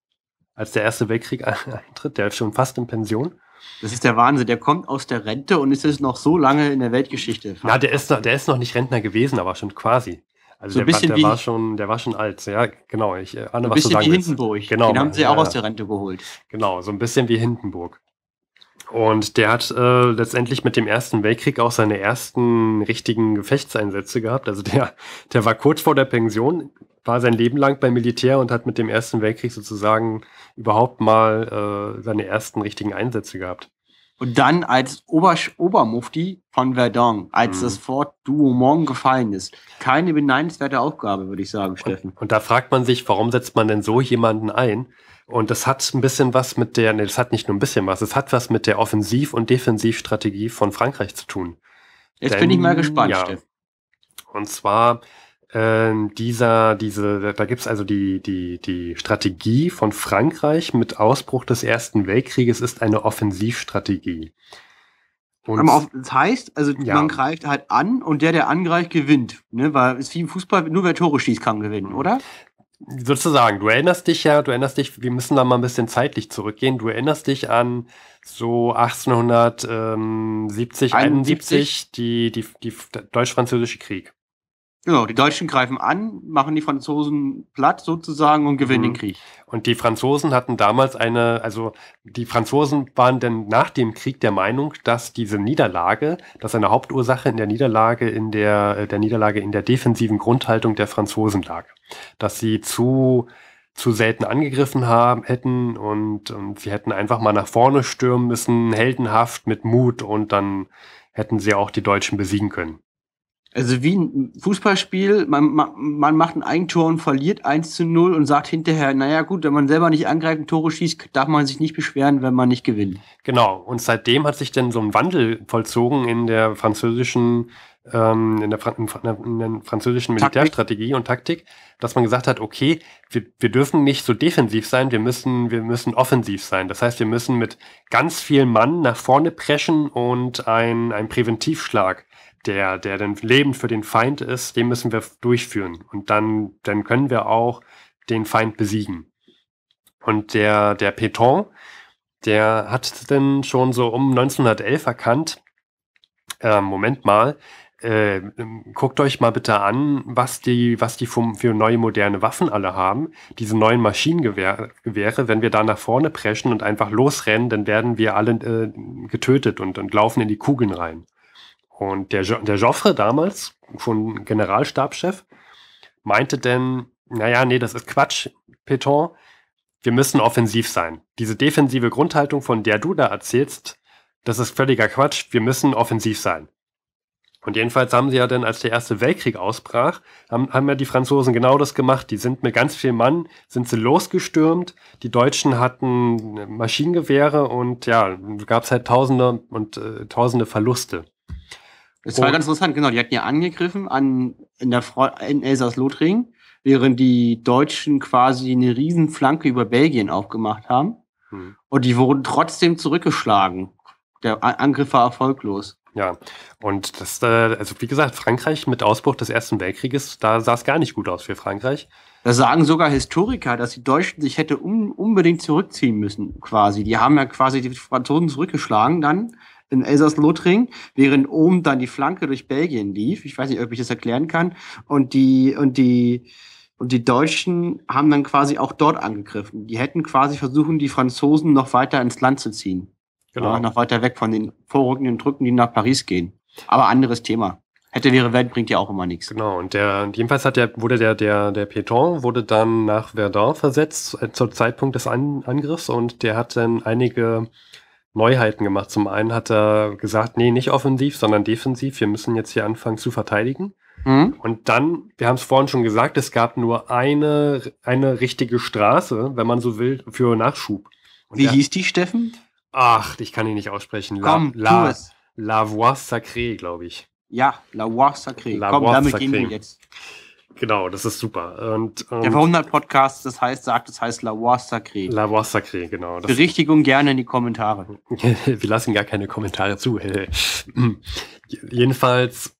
als der Erste Weltkrieg [LAUGHS] eintritt. Der ist schon fast in Pension. Das ist der Wahnsinn. Der kommt aus der Rente und ist jetzt noch so lange in der Weltgeschichte. Na, der ist, noch, der ist noch nicht Rentner gewesen, aber schon quasi. Also so der, bisschen der, der war schon, der war schon alt. Ja, genau. Ich äh, ahne, so ein bisschen du wie Hindenburg. Genau, Den haben sie ja, auch aus der Rente geholt. Genau, so ein bisschen wie Hindenburg. Und der hat äh, letztendlich mit dem Ersten Weltkrieg auch seine ersten richtigen Gefechtseinsätze gehabt. Also der, der war kurz vor der Pension, war sein Leben lang beim Militär und hat mit dem Ersten Weltkrieg sozusagen überhaupt mal äh, seine ersten richtigen Einsätze gehabt. Und dann als Ober Obermufti von Verdun, als mhm. das Fort Douaumont gefallen ist. Keine beneidenswerte Aufgabe, würde ich sagen, Steffen. Und, und, da fragt man sich, warum setzt man denn so jemanden ein? Und das hat ein bisschen was mit der, nee, das hat nicht nur ein bisschen was, es hat was mit der Offensiv- und Defensivstrategie von Frankreich zu tun. Jetzt denn, bin ich mal gespannt, ja, Steffen. Und zwar ähm, dieser, diese, da gibt's also die, die, die Strategie von Frankreich mit Ausbruch des Ersten Weltkrieges ist eine Offensivstrategie. Und auf, das heißt, also ja. man greift halt an und der, der angreift, gewinnt. Ne? Weil es wie im Fußball, nur wer Tore schießt, kann gewinnen, mhm. oder? Sozusagen, du erinnerst dich ja, du erinnerst dich, wir müssen da mal ein bisschen zeitlich zurückgehen, du erinnerst dich an so 1870, 71, 71 die, die, die, der deutsch-französische Krieg. Genau, die Deutschen greifen an, machen die Franzosen platt sozusagen und gewinnen mhm. den Krieg. Und die Franzosen hatten damals eine, also die Franzosen waren denn nach dem Krieg der Meinung, dass diese Niederlage, dass eine Hauptursache in der Niederlage in der, äh, der Niederlage in der defensiven Grundhaltung der Franzosen lag. Dass sie zu, zu selten angegriffen haben, hätten und, und sie hätten einfach mal nach vorne stürmen müssen, heldenhaft, mit Mut und dann hätten sie auch die Deutschen besiegen können. Also wie ein Fußballspiel, man, man macht ein Eigentor und verliert 1 zu 0 und sagt hinterher, naja gut, wenn man selber nicht angreift und Tore schießt, darf man sich nicht beschweren, wenn man nicht gewinnt. Genau, und seitdem hat sich denn so ein Wandel vollzogen in der französischen, ähm, in, der, in der französischen Militärstrategie Taktik. und Taktik, dass man gesagt hat, okay, wir, wir dürfen nicht so defensiv sein, wir müssen, wir müssen offensiv sein. Das heißt, wir müssen mit ganz vielen Mann nach vorne preschen und ein, ein Präventivschlag der, der dann lebend für den Feind ist, den müssen wir durchführen. Und dann, dann können wir auch den Feind besiegen. Und der, der Peton, der hat dann schon so um 1911 erkannt, äh, Moment mal, äh, ähm, guckt euch mal bitte an, was die, was die für neue moderne Waffen alle haben. Diese neuen Maschinengewehre, wenn wir da nach vorne preschen und einfach losrennen, dann werden wir alle äh, getötet und, und laufen in die Kugeln rein. Und der, jo der Joffre damals, von Generalstabschef, meinte denn, naja, nee, das ist Quatsch, Peton. Wir müssen offensiv sein. Diese defensive Grundhaltung, von der du da erzählst, das ist völliger Quatsch. Wir müssen offensiv sein. Und jedenfalls haben sie ja dann, als der Erste Weltkrieg ausbrach, haben, haben ja die Franzosen genau das gemacht. Die sind mit ganz viel Mann, sind sie losgestürmt. Die Deutschen hatten Maschinengewehre und ja, gab es halt Tausende und äh, Tausende Verluste. Es war ganz interessant, genau. Die hatten ja angegriffen an, in, der Fro in Elsass-Lothringen, während die Deutschen quasi eine Riesenflanke über Belgien aufgemacht haben. Hm. Und die wurden trotzdem zurückgeschlagen. Der Angriff war erfolglos. Ja, und das, äh, also wie gesagt, Frankreich mit Ausbruch des Ersten Weltkrieges, da sah es gar nicht gut aus für Frankreich. Da sagen sogar Historiker, dass die Deutschen sich hätte un unbedingt zurückziehen müssen, quasi. Die haben ja quasi die Franzosen zurückgeschlagen dann in Elsass-Lothringen, während oben dann die Flanke durch Belgien lief. Ich weiß nicht, ob ich das erklären kann. Und die, und die, und die Deutschen haben dann quasi auch dort angegriffen. Die hätten quasi versuchen, die Franzosen noch weiter ins Land zu ziehen. Genau. Ja, noch weiter weg von den vorrückenden Drücken, die nach Paris gehen. Aber anderes Thema. Hätte wäre Welt bringt ja auch immer nichts. Genau, und der, jedenfalls hat der, wurde der, der, der Peton wurde dann nach Verdun versetzt, äh, zur Zeitpunkt des An Angriffs, und der hat dann einige Neuheiten gemacht. Zum einen hat er gesagt, nee, nicht offensiv, sondern defensiv. Wir müssen jetzt hier anfangen zu verteidigen. Mhm. Und dann, wir haben es vorhin schon gesagt, es gab nur eine, eine richtige Straße, wenn man so will, für Nachschub. Und Wie der, hieß die, Steffen? Ach, ich kann ihn nicht aussprechen. La, Komm, La, La Voix Sacrée, glaube ich. Ja, La Voix Sacrée. La Komm, Voix damit Sacrée. gehen wir jetzt. Genau, das ist super. Und, ähm, Der Jahrhundert-Podcast, das heißt, sagt, es das heißt La Sacré. La Sacré, genau. Berichtigung gerne in die Kommentare. [LAUGHS] Wir lassen gar keine Kommentare zu. [LAUGHS] Jedenfalls,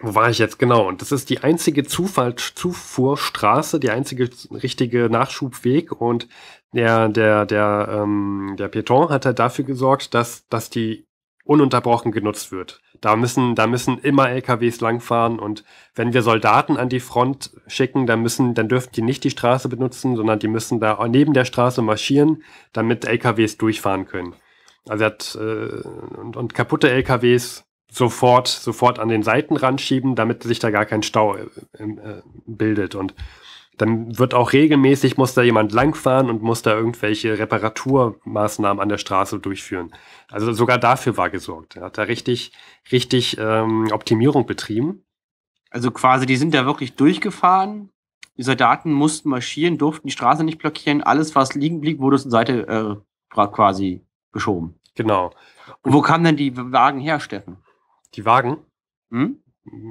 wo war ich jetzt genau? Und das ist die einzige Zufall Zufuhrstraße, die einzige richtige Nachschubweg und der, der, der, ähm, der Peton hat halt dafür gesorgt, dass, dass die ununterbrochen genutzt wird. Da müssen, da müssen immer LKWs langfahren und wenn wir Soldaten an die Front schicken, dann müssen, dann dürfen die nicht die Straße benutzen, sondern die müssen da neben der Straße marschieren, damit LKWs durchfahren können. Also er hat äh, und, und kaputte LKWs sofort, sofort an den Seitenrand schieben, damit sich da gar kein Stau äh, äh, bildet. Und dann wird auch regelmäßig, muss da jemand langfahren und muss da irgendwelche Reparaturmaßnahmen an der Straße durchführen. Also sogar dafür war gesorgt. Er hat da richtig, richtig ähm, Optimierung betrieben. Also quasi, die sind da wirklich durchgefahren. Die Soldaten mussten marschieren, durften die Straße nicht blockieren. Alles, was liegen blieb, wurde zur Seite äh, quasi geschoben. Genau. Und, und wo kamen denn die Wagen her, Steffen? Die Wagen? Hm?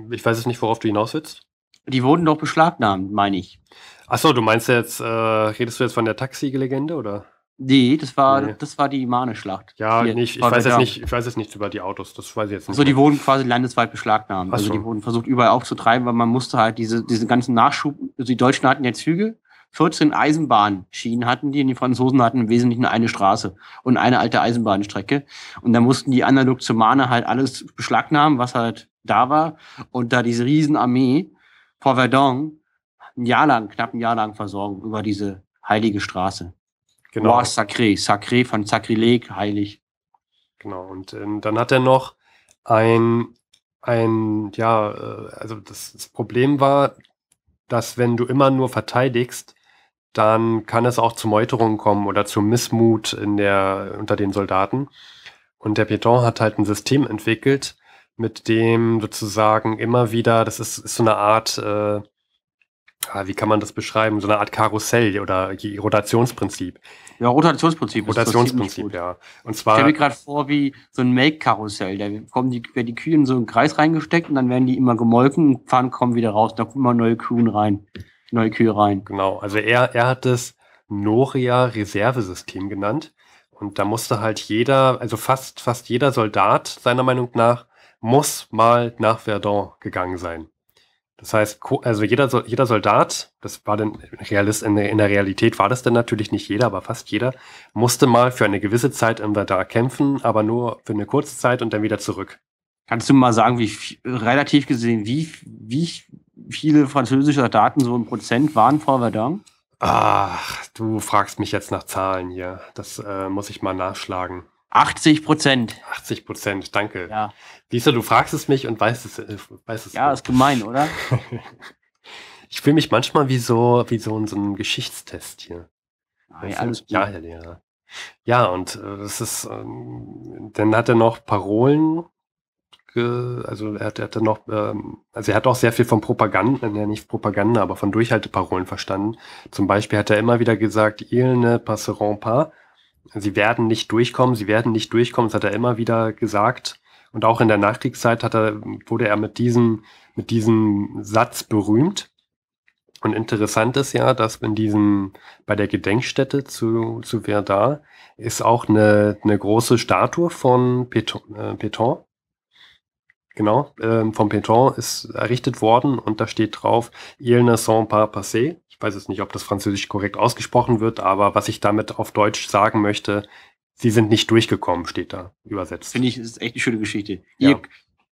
Ich weiß es nicht, worauf du hinaus willst. Die wurden doch beschlagnahmt, meine ich. Achso, du meinst jetzt, äh, redest du jetzt von der Taxi-Legende oder? Nee, das war, nee. das war die Imane-Schlacht. Ja, Hier, nicht, ich, weiß jetzt nicht, ich weiß jetzt nichts über die Autos, das weiß ich jetzt nicht. Also die wurden quasi landesweit beschlagnahmt. Ach also die wurden versucht überall aufzutreiben, weil man musste halt diese, diesen ganzen Nachschub, also die Deutschen hatten ja Züge, 14 Eisenbahnschienen hatten die und die Franzosen hatten im Wesentlichen eine Straße und eine alte Eisenbahnstrecke. Und da mussten die analog zur Mahne halt alles beschlagnahmen, was halt da war. Und da diese Riesenarmee Port Verdun ein Jahr lang, knapp ein Jahr lang versorgen über diese heilige Straße. Genau. Roi Sacré, Sacré von Sakrileg, heilig. Genau, und ähm, dann hat er noch ein, ein ja, äh, also das, das Problem war, dass wenn du immer nur verteidigst, dann kann es auch zu Meuterungen kommen oder zu Missmut in der, unter den Soldaten. Und der Pétain hat halt ein System entwickelt, mit dem sozusagen immer wieder, das ist, ist so eine Art, äh, ah, wie kann man das beschreiben, so eine Art Karussell oder Rotationsprinzip. Ja, Rotationsprinzip. Rotationsprinzip, ja. Und zwar. Ich stelle mir gerade vor, wie so ein Melkkarussell. Da kommen die, werden die Kühe in so einen Kreis reingesteckt und dann werden die immer gemolken und fahren, kommen wieder raus. Da kommen immer neue Kühen rein. Neue Kühe rein. Genau. Also er, er hat das Noria-Reservesystem genannt. Und da musste halt jeder, also fast, fast jeder Soldat seiner Meinung nach, muss mal nach Verdun gegangen sein. Das heißt, also jeder, jeder Soldat, das war denn Realist, in, der Realität war das denn natürlich nicht jeder, aber fast jeder, musste mal für eine gewisse Zeit in Verdun kämpfen, aber nur für eine kurze Zeit und dann wieder zurück. Kannst du mal sagen, wie relativ gesehen, wie, wie viele französische Soldaten so ein Prozent waren vor Verdun? Ach, du fragst mich jetzt nach Zahlen hier. Das äh, muss ich mal nachschlagen. 80 Prozent. 80 Prozent, danke. Ja. Lisa, du fragst es mich und weißt es. Äh, weißt es ja, ist gemein, oder? [LAUGHS] ich fühle mich manchmal wie so, wie so in so einem Geschichtstest hier. Ah, ja, alles ja, Herr Lehrer. Ja, und äh, das ist, ähm, dann hat er noch Parolen, also er hat, er hat noch, ähm, also er hat auch sehr viel von Propaganda, ja äh, nicht Propaganda, aber von Durchhalteparolen verstanden. Zum Beispiel hat er immer wieder gesagt, il ne passeront pas sie werden nicht durchkommen, sie werden nicht durchkommen, das hat er immer wieder gesagt. Und auch in der Nachkriegszeit hat er, wurde er mit diesem, mit diesem Satz berühmt. Und interessant ist ja, dass in diesem, bei der Gedenkstätte zu, zu Verdun ist auch eine, eine große Statue von Peton. Äh, Pétain. Genau, äh, von Peton ist errichtet worden und da steht drauf, Il ne sont pas passé ich weiß jetzt nicht, ob das Französisch korrekt ausgesprochen wird, aber was ich damit auf Deutsch sagen möchte, sie sind nicht durchgekommen, steht da übersetzt. Finde ich, das ist echt eine schöne Geschichte. Ja. Ich,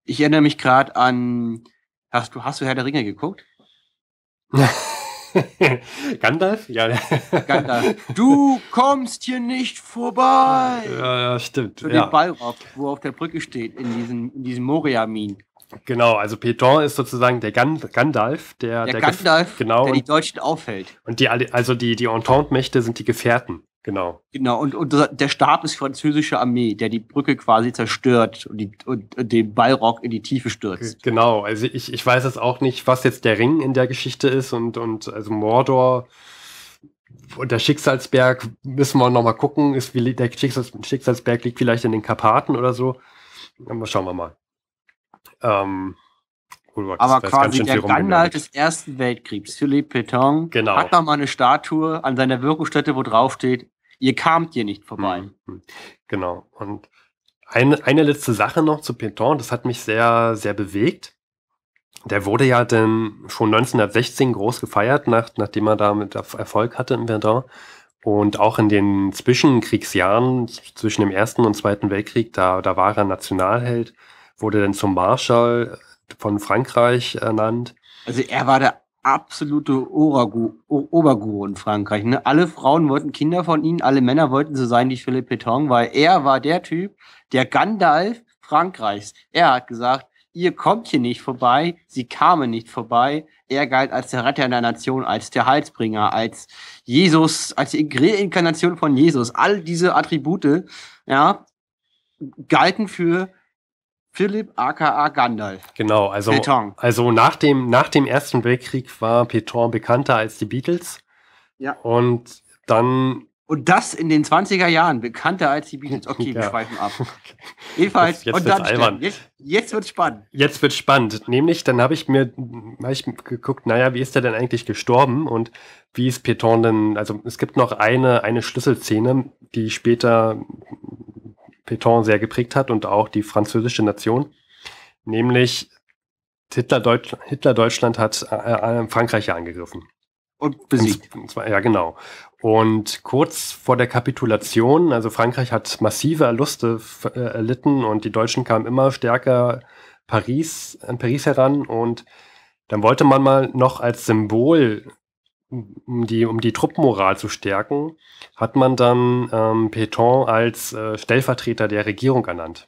ich erinnere mich gerade an, hast du, hast du Herr der Ringe geguckt? [LAUGHS] Gandalf? Ja. Gandalf. Du kommst hier nicht vorbei. Ja, ja stimmt. Für ja. Ballrock, wo auf der Brücke steht, in diesem, in diesem Moria-Min. Genau, also Pétain ist sozusagen der Gandalf, der, der, der Gandalf, genau, der die Deutschen aufhält. Und die, also die, die Entente-Mächte sind die Gefährten, genau. Genau, und, und der Stab ist französische Armee, der die Brücke quasi zerstört und, die, und, den Ballrock in die Tiefe stürzt. Genau, also ich, ich weiß jetzt auch nicht, was jetzt der Ring in der Geschichte ist und, und also Mordor und der Schicksalsberg müssen wir nochmal gucken, ist, der Schicksalsberg liegt vielleicht in den Karpaten oder so. Schauen wir mal. Ähm, aber quasi der Gandalf des Ersten Weltkriegs, Philippe Pétain, genau. hat noch mal eine Statue an seiner Wirkungsstätte, wo drauf steht, ihr kamt hier nicht hm, vorbei. Mhm. Genau. Und eine, eine letzte Sache noch zu Pétain, das hat mich sehr, sehr bewegt. Der wurde ja dann schon 1916 groß gefeiert, nach, nachdem er damit Erfolg hatte in Verdun. Und auch in den Zwischenkriegsjahren, zwischen dem Ersten und Zweiten Weltkrieg, da, da war er Nationalheld wurde dann zum Marschall von Frankreich ernannt. Also er war der absolute Oberguru in Frankreich. Ne? Alle Frauen wollten Kinder von ihm, alle Männer wollten so sein wie Philipp Pétain, weil er war der Typ, der Gandalf Frankreichs. Er hat gesagt, ihr kommt hier nicht vorbei, sie kamen nicht vorbei. Er galt als der Retter der Nation, als der Heilsbringer, als Jesus, als die Reinkarnation von Jesus. All diese Attribute, ja, galten für Philipp aka Gandalf. Genau, also, also nach, dem, nach dem Ersten Weltkrieg war Peton bekannter als die Beatles. Ja. Und dann. Und das in den 20er Jahren, bekannter als die Beatles. Okay, wir ja. schweifen ab. [LAUGHS] Okay. Jedenfalls, jetzt, und dann Stern, jetzt, jetzt wird spannend. Jetzt wird spannend. Nämlich, dann habe ich mir hab ich geguckt, naja, wie ist er denn eigentlich gestorben und wie ist Peton denn, also es gibt noch eine, eine Schlüsselszene, die später Pétain sehr geprägt hat und auch die französische Nation. Nämlich Hitler-Deutschland Hitler hat äh, äh, äh, Frankreich ja angegriffen. Und besiegt. Ja, genau. Und kurz vor der Kapitulation, also Frankreich hat massive Verluste äh, erlitten und die Deutschen kamen immer stärker Paris, an Paris heran und dann wollte man mal noch als Symbol um die, um die Truppenmoral zu stärken, hat man dann ähm, Pétain als äh, Stellvertreter der Regierung ernannt.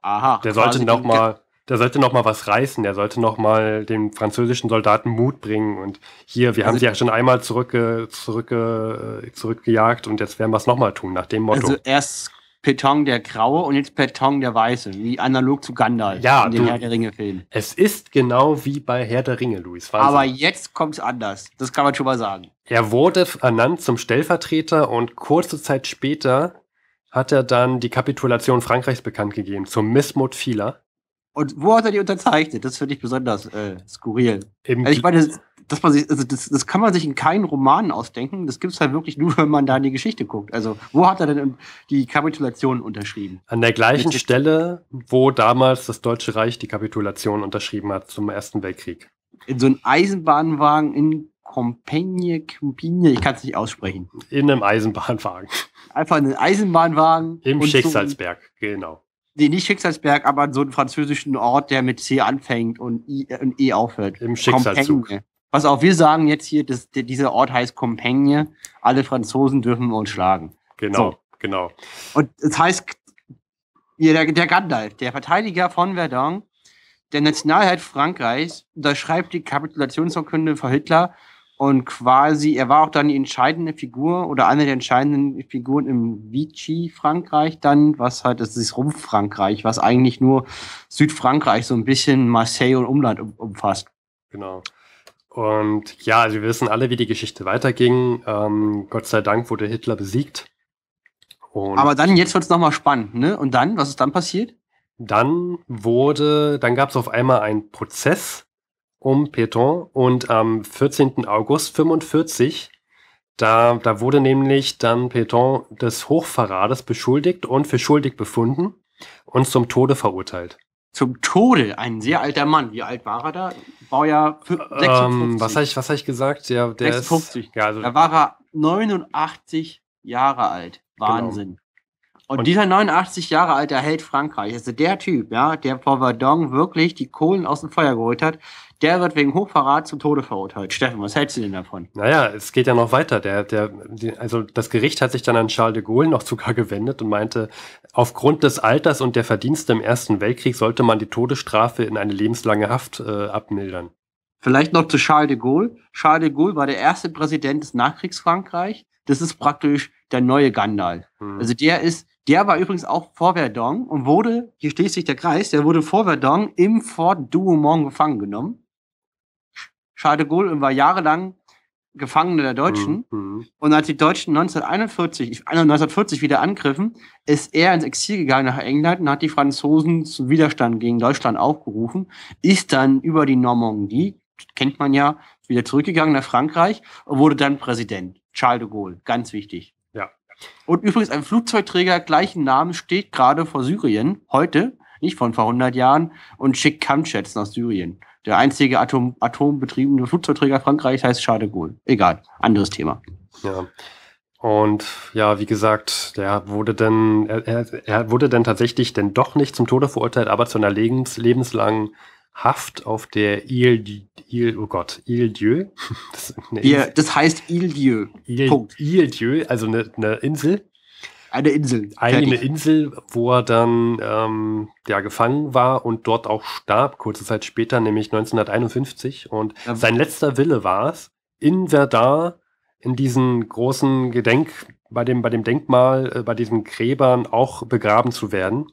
Aha. Der sollte noch der sollte noch was reißen. Der sollte nochmal den französischen Soldaten Mut bringen. Und hier, wir also haben sie ja schon einmal zurückge, zurückge, äh, zurückgejagt und jetzt werden wir es nochmal tun nach dem Motto. Also erst Petong der Graue und jetzt Petong der Weiße, wie analog zu Gandalf ja, in den du, Herr der Ringe-Filmen. Es ist genau wie bei Herr der Ringe, Luis. Wahnsinn. Aber jetzt kommt es anders. Das kann man schon mal sagen. Er wurde ernannt zum Stellvertreter und kurze Zeit später hat er dann die Kapitulation Frankreichs bekannt gegeben, zum Missmut vieler. Und wo hat er die unterzeichnet? Das finde ich besonders äh, skurril. Im also ich meine, dass man sich, also das, das kann man sich in keinen Roman ausdenken. Das gibt es halt wirklich nur, wenn man da in die Geschichte guckt. Also, wo hat er denn die Kapitulation unterschrieben? An der gleichen Mit Stelle, wo damals das Deutsche Reich die Kapitulation unterschrieben hat zum Ersten Weltkrieg. In so einem Eisenbahnwagen in Compagne, Compagne, ich kann es nicht aussprechen. In einem Eisenbahnwagen. Einfach in einem Eisenbahnwagen. Im Schicksalsberg, so genau. Nee, nicht Schicksalsberg, aber an so einem französischen Ort, der mit C anfängt und I äh, und E aufhört. Im Schicksalszug. Compagne. Pass auf, wir sagen jetzt hier, dass dieser Ort heißt Compagne. Alle Franzosen dürfen uns schlagen. Genau, so. genau. Und es das heißt, der, der Gandalf, der Verteidiger von Verdun, der Nationalheit Frankreichs, unterschreibt die Kapitulationsurkunde für Hitler und quasi, er war auch dann die entscheidende Figur oder eine der entscheidenden Figuren im Vichy-Frankreich dann, was halt, das ist Rumpf-Frankreich, was eigentlich nur Südfrankreich so ein bisschen Marseille und Umland um, umfasst. Genau. Und ja, also wir wissen alle, wie die Geschichte weiterging. Ähm, Gott sei Dank wurde Hitler besiegt. Und Aber dann, jetzt wird es nochmal spannend, ne? Und dann, was ist dann passiert? Dann wurde, dann gab es auf einmal einen Prozess um Peton und am 14. August 45, da, da wurde nämlich dann Peton des Hochverrates beschuldigt und für schuldig befunden und zum Tode verurteilt zum Tode. Ein sehr alter Mann. Wie alt war er da? Baujahr 56. Ähm, was habe ich, was hab ich gesagt? Ja, der 56. Ist, ja, also da war er 89 Jahre alt. Genau. Wahnsinn. Genau. Und, Und, dieser 89 Jahre alte Held Frankreich, also der Typ, ja, der vor Verdun wirklich die Kohlen aus dem Feuer geholt hat, der wird wegen Hochverrat zum Tode verurteilt. Steffen, was hältst du denn davon? Naja, es geht ja noch weiter. Der, der, die, also das Gericht hat sich dann an Charles de Gaulle noch sogar gewendet und meinte, aufgrund des Alters und der Verdienste im Ersten Weltkrieg sollte man die Todesstrafe in eine lebenslange Haft äh, abmildern. Vielleicht noch zu Charles de Gaulle. Charles de Gaulle war der erste Präsident des Nachkriegsfrankreich. Das ist praktisch der neue Gandal. Hm. Also der ist, der war übrigens auch vor Verdun und wurde, hier schließt sich der Kreis, der wurde vor Verdun im Fort Douaumont gefangen genommen Charles de Gaulle war jahrelang Gefangene der Deutschen. Mhm. mhm. Und als die Deutschen 1941, 1940 äh, wieder angriffen, ist er ins Exil gegangen nach England und hat die Franzosen zum Widerstand gegen Deutschland aufgerufen, ist dann über die Normandie, kennt man ja, wieder zurückgegangen nach Frankreich und wurde dann Präsident. Charles de Gaulle, ganz wichtig. Ja. Und übrigens, ein Flugzeugträger gleichen Namen steht gerade vor Syrien, heute, nicht von vor 100 Jahren, und schickt Kampfjets nach Syrien. Der einzige Atom, atombetriebene Flugzeugträger Frankreichs heißt Charles de Gaulle. Egal, anderes Thema. Ja. Und ja, wie gesagt, der wurde denn, er, er wurde dann tatsächlich denn doch nicht zum Tode verurteilt, aber zu einer Lebens, lebenslangen Haft auf der Ile, Ile oh Gott, Ile Dieu. [LAUGHS] Das, ja, das heißt Ile Dieu. Ile, Punkt. Ile Dieu, also eine, eine Insel eine Insel. Eine fertig. Insel, wo er dann ähm, ja, gefangen war und dort auch starb, kurze Zeit später, nämlich 1951. Und ja. sein letzter Wille war es, in Verdun, in diesem großen Gedenk, bei dem, bei dem Denkmal, äh, bei diesen Gräbern auch begraben zu werden.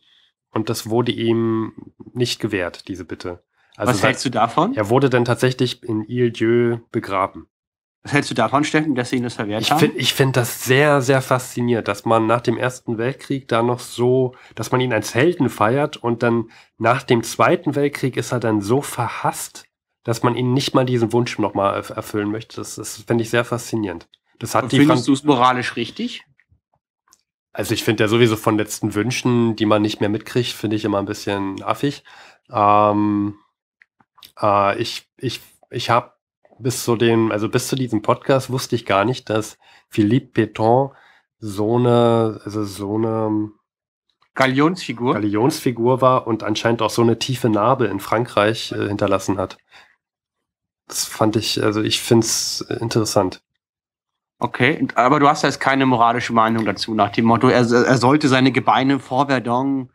Und das wurde ihm nicht gewährt, diese Bitte. Also Was hältst du davon? Er wurde dann tatsächlich in Ile-Dieu begraben. Was hältst du davon, Steffen, dass sie ihn das verwehrt ich haben? ich finde das sehr, sehr faszinierend, dass man nach dem Ersten Weltkrieg da noch so, dass man ihn als Helden feiert und dann nach dem Zweiten Weltkrieg ist er dann so verhasst, dass man ihn nicht mal diesen Wunsch nochmal erfüllen möchte. Das, das finde ich sehr faszinierend. Das hat und die findest du es moralisch richtig? Also ich finde ja sowieso von letzten Wünschen, die man nicht mehr mitkriegt, finde ich immer ein bisschen affig. Ähm, äh, ich ich, ich habe bis zu dem, also bis zu diesem Podcast wusste ich gar nicht, dass Philippe Pétain so eine, also so eine Galionsfigur. Galionsfigur war und anscheinend auch so eine tiefe Narbe in Frankreich äh, hinterlassen hat. Das fand ich, also ich finde es äh, interessant. Okay, aber du hast jetzt keine moralische Meinung dazu, nach dem Motto, er, er sollte seine Gebeine vor Verdun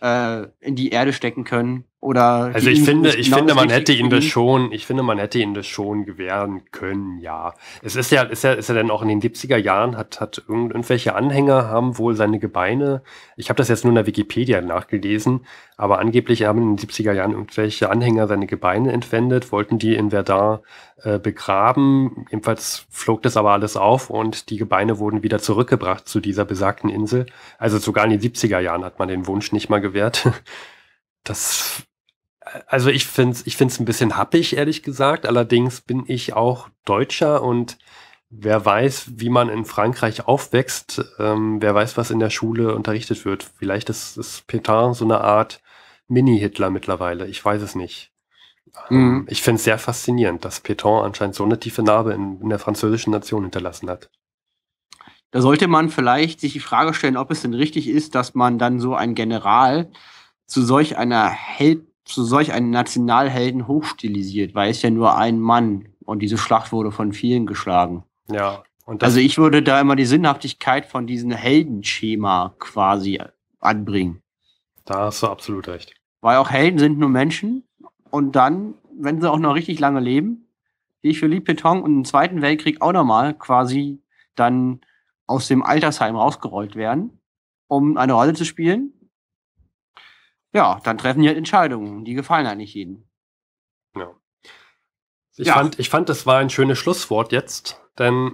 äh, in die Erde stecken können. Oder also ich finde, ich genau finde, man hätte ihn das schon, ich finde, man hätte ihn das schon gewähren können, ja. Es ist ja, ist ja, ist ja denn auch in den 70er Jahren, hat, hat irgendwelche Anhänger haben wohl seine Gebeine, ich habe das jetzt nur in der Wikipedia nachgelesen, aber angeblich haben in den 70er Jahren irgendwelche Anhänger seine Gebeine entwendet, wollten die in Verdun äh, begraben. Jedenfalls flog das aber alles auf und die Gebeine wurden wieder zurückgebracht zu dieser besagten Insel. Also sogar in den 70er Jahren hat man den Wunsch nicht mal gewährt. [LAUGHS] Das also ich finde es ich find's ein bisschen happig, ehrlich gesagt. Allerdings bin ich auch Deutscher und wer weiß, wie man in Frankreich aufwächst, ähm, wer weiß, was in der Schule unterrichtet wird. Vielleicht ist, ist Petain so eine Art Mini-Hitler mittlerweile. Ich weiß es nicht. Ähm, mhm. Ich finde es sehr faszinierend, dass Petain anscheinend so eine tiefe Narbe in, in der französischen Nation hinterlassen hat. Da sollte man vielleicht sich die Frage stellen, ob es denn richtig ist, dass man dann so ein General zu solch einer Held zu solch einem Nationalhelden hochstilisiert, weil es ja nur ein Mann und diese Schlacht wurde von vielen geschlagen. Ja. also ich würde da immer die Sinnhaftigkeit von diesem Heldenschema quasi anbringen. Da hast du absolut recht. Weil auch Helden sind nur Menschen und dann, wenn sie auch noch richtig lange leben, wie Philippe Pétain und im Zweiten Weltkrieg auch nochmal quasi dann aus dem Altersheim rausgerollt werden, um eine Rolle zu spielen, ja, dann treffen die halt Entscheidungen. Die gefallen halt nicht jedem. Ja. Ich, ja. Fand, ich fand, das war ein schönes Schlusswort jetzt, denn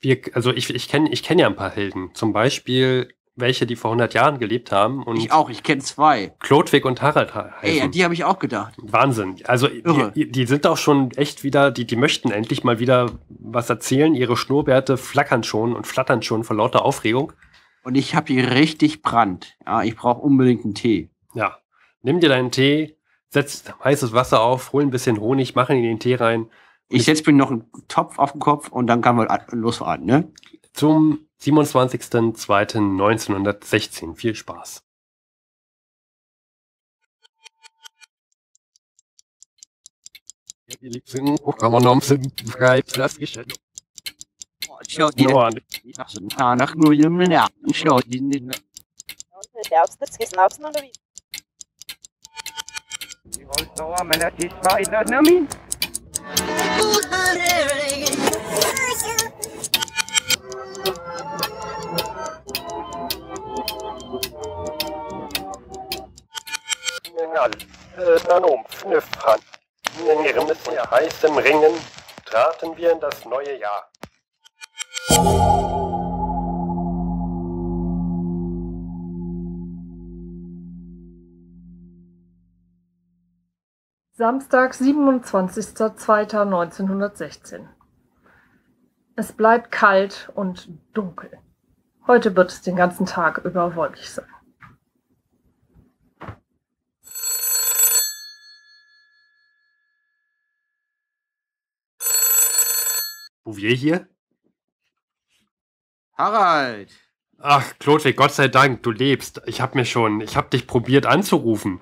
wir, also ich, ich kenne ich kenn ja ein paar Helden. Zum Beispiel welche, die vor 100 Jahren gelebt haben. Und ich auch, ich kenne zwei. Klodwig und Harald heißen. Ey, an die habe ich auch gedacht. Wahnsinn. Also die, die, sind auch schon echt wieder, die, die möchten endlich mal wieder was erzählen. Ihre Schnurrbärte flackern schon und flattern schon vor lauter Aufregung. Und ich habe hier richtig Brand. Ja, ich brauche unbedingt einen Tee. Ja, nimm dir deinen Tee, setz heißes Wasser auf, hol ein bisschen Honig, mach ihn in den Tee rein. Ich setze mir noch einen Topf auf den Kopf und dann kann man losfahren, ne? Zum 27.02.1916. Viel Spaß. Die Liebsten, Programmnorm sind frei, Plastikschäden. Oh, schau dir nach, nach nur jungen Jahren. Schau dir nicht mehr. Und der Aufsatz ist draußen oder wie? Holzdauer meiner Tisma in der Namin. Knall, Nanom, Pfnüffran. In ihrem bisher heißen Ringen traten wir in das neue Jahr. Samstag, 27.02.1916. Es bleibt kalt und dunkel. Heute wird es den ganzen Tag über wolkig sein. Bouvier hier? Harald! Ach, Claude, Gott sei Dank, du lebst. Ich hab mir schon, ich hab dich probiert anzurufen.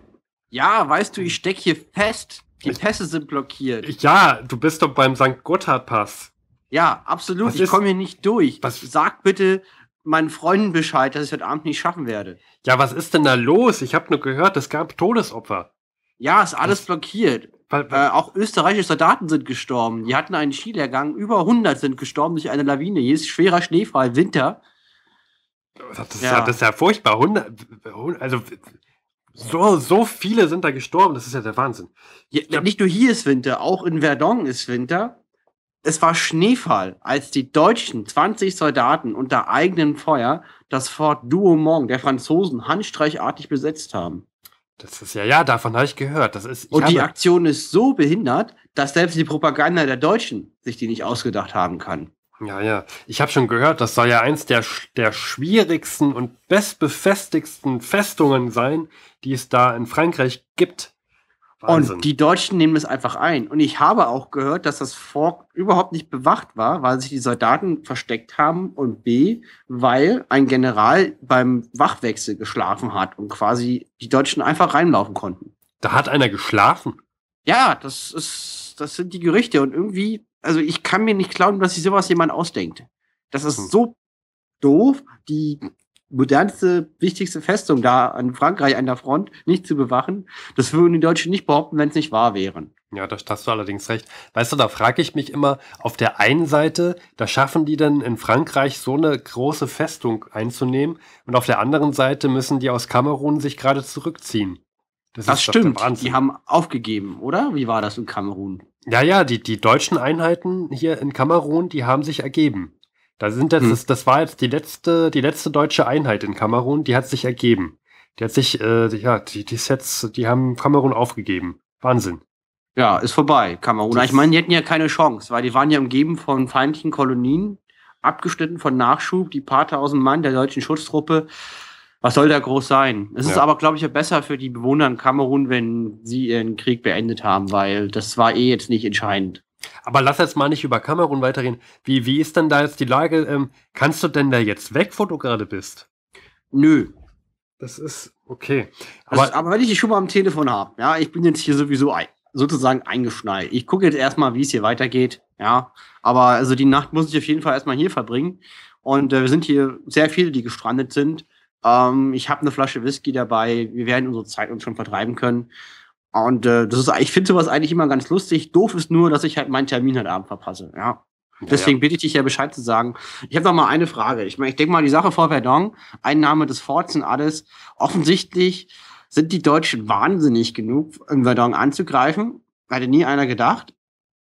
Ja, weißt du, ich stecke hier fest. Die Pässe sind blockiert. Ja, du bist doch beim St. Gotthard-Pass. Ja, absolut. Was ich komme hier nicht durch. Was? Sag bitte meinen Freunden Bescheid, dass ich heute Abend nicht schaffen werde. Ja, was ist denn da los? Ich habe nur gehört, es gab Todesopfer. Ja, ist alles was? blockiert. Äh, auch österreichische Soldaten sind gestorben. Die hatten einen Skilehrgang. Über 100 sind gestorben durch eine Lawine. Hier ist schwerer Schneefall, Winter. Das ist ja, ja, das ist ja furchtbar. 100, also so, so viele sind da gestorben, das ist ja der Wahnsinn. Ja, Nicht nur hier ist Winter, auch in Verdun ist Winter. Es war Schneefall, als die deutschen 20 Soldaten unter eigenem Feuer das Fort Douaumont der Franzosen handstreichartig besetzt haben. Das ist ja, ja, davon habe ich gehört. Das ist, Und die Aktion ist so behindert, dass selbst die Propaganda der Deutschen sich die nicht ausgedacht haben kann. Ja, ja. Ich habe schon gehört, das soll ja eins der, der schwierigsten und bestbefestigsten Festungen sein, die es da in Frankreich gibt. Wahnsinn. Und die Deutschen nehmen es einfach ein. Und ich habe auch gehört, dass das Fort überhaupt nicht bewacht war, weil sich die Soldaten versteckt haben und B, weil ein General beim Wachwechsel geschlafen hat und quasi die Deutschen einfach reinlaufen konnten. Da hat einer geschlafen? Ja, das ist, das sind die Gerüchte. Und irgendwie also ich kann mir nicht glauben, dass sich sowas jemand ausdenkt. Das ist hm. so doof, die modernste, wichtigste Festung da an Frankreich an der Front nicht zu bewachen. Das würden die Deutschen nicht behaupten, wenn es nicht wahr wären. Ja, da hast du allerdings recht. Weißt du, da frage ich mich immer, auf der einen Seite, da schaffen die denn in Frankreich so eine große Festung einzunehmen und auf der anderen Seite müssen die aus Kamerun sich gerade zurückziehen. Das, das stimmt. Die haben aufgegeben, oder? Wie war das in Kamerun? Ja, ja, die, die deutschen Einheiten hier in Kamerun, die haben sich ergeben. Da sind jetzt, hm. das, das war jetzt die letzte, die letzte deutsche Einheit in Kamerun, die hat sich ergeben. Die hat sich, äh, ja, die, die Sets, die haben Kamerun aufgegeben. Wahnsinn. Ja, ist vorbei, Kamerun. Das ich meine, die hätten ja keine Chance, weil die waren ja umgeben von feindlichen Kolonien, abgeschnitten von Nachschub, die paar tausend Mann der deutschen Schutztruppe was soll da groß sein? Es ja. ist aber, glaube ich, besser für die Bewohner in Kamerun, wenn sie ihren Krieg beendet haben, weil das war eh jetzt nicht entscheidend. Aber lass jetzt mal nicht über Kamerun weiterreden. Wie, wie ist denn da jetzt die Lage? Ähm, kannst du denn da jetzt weg, wo du gerade bist? Nö. Das ist okay. Aber, ist, aber wenn ich dich schon mal am Telefon habe, ja, ich bin jetzt hier sowieso ein, sozusagen eingeschneit. Ich gucke jetzt erstmal, wie es hier weitergeht, ja. Aber also die Nacht muss ich auf jeden Fall erstmal hier verbringen. Und äh, wir sind hier sehr viele, die gestrandet sind. Ähm, ich habe eine Flasche Whisky dabei. Wir werden unsere Zeit uns schon vertreiben können. Und äh, das ist, ich finde sowas eigentlich immer ganz lustig. Doof ist nur, dass ich halt meinen Termin heute Abend verpasse. Ja. Deswegen ja, ja. bitte ich dich ja Bescheid zu sagen. Ich habe noch mal eine Frage. Ich meine, ich denke mal, die Sache vor Verdon, Einnahme des Forts und alles. Offensichtlich sind die Deutschen wahnsinnig genug, in Verdon anzugreifen. Hätte nie einer gedacht.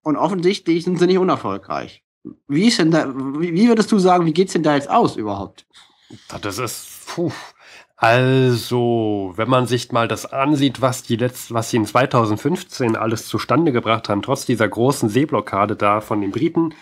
Und offensichtlich sind sie nicht unerfolgreich. Wie ist denn da, wie würdest du sagen, wie geht's denn da jetzt aus überhaupt? Das ist Puh. Also, wenn man sich mal das ansieht, was die letzten, was sie in 2015 alles zustande gebracht haben, trotz dieser großen Seeblockade da von den Briten,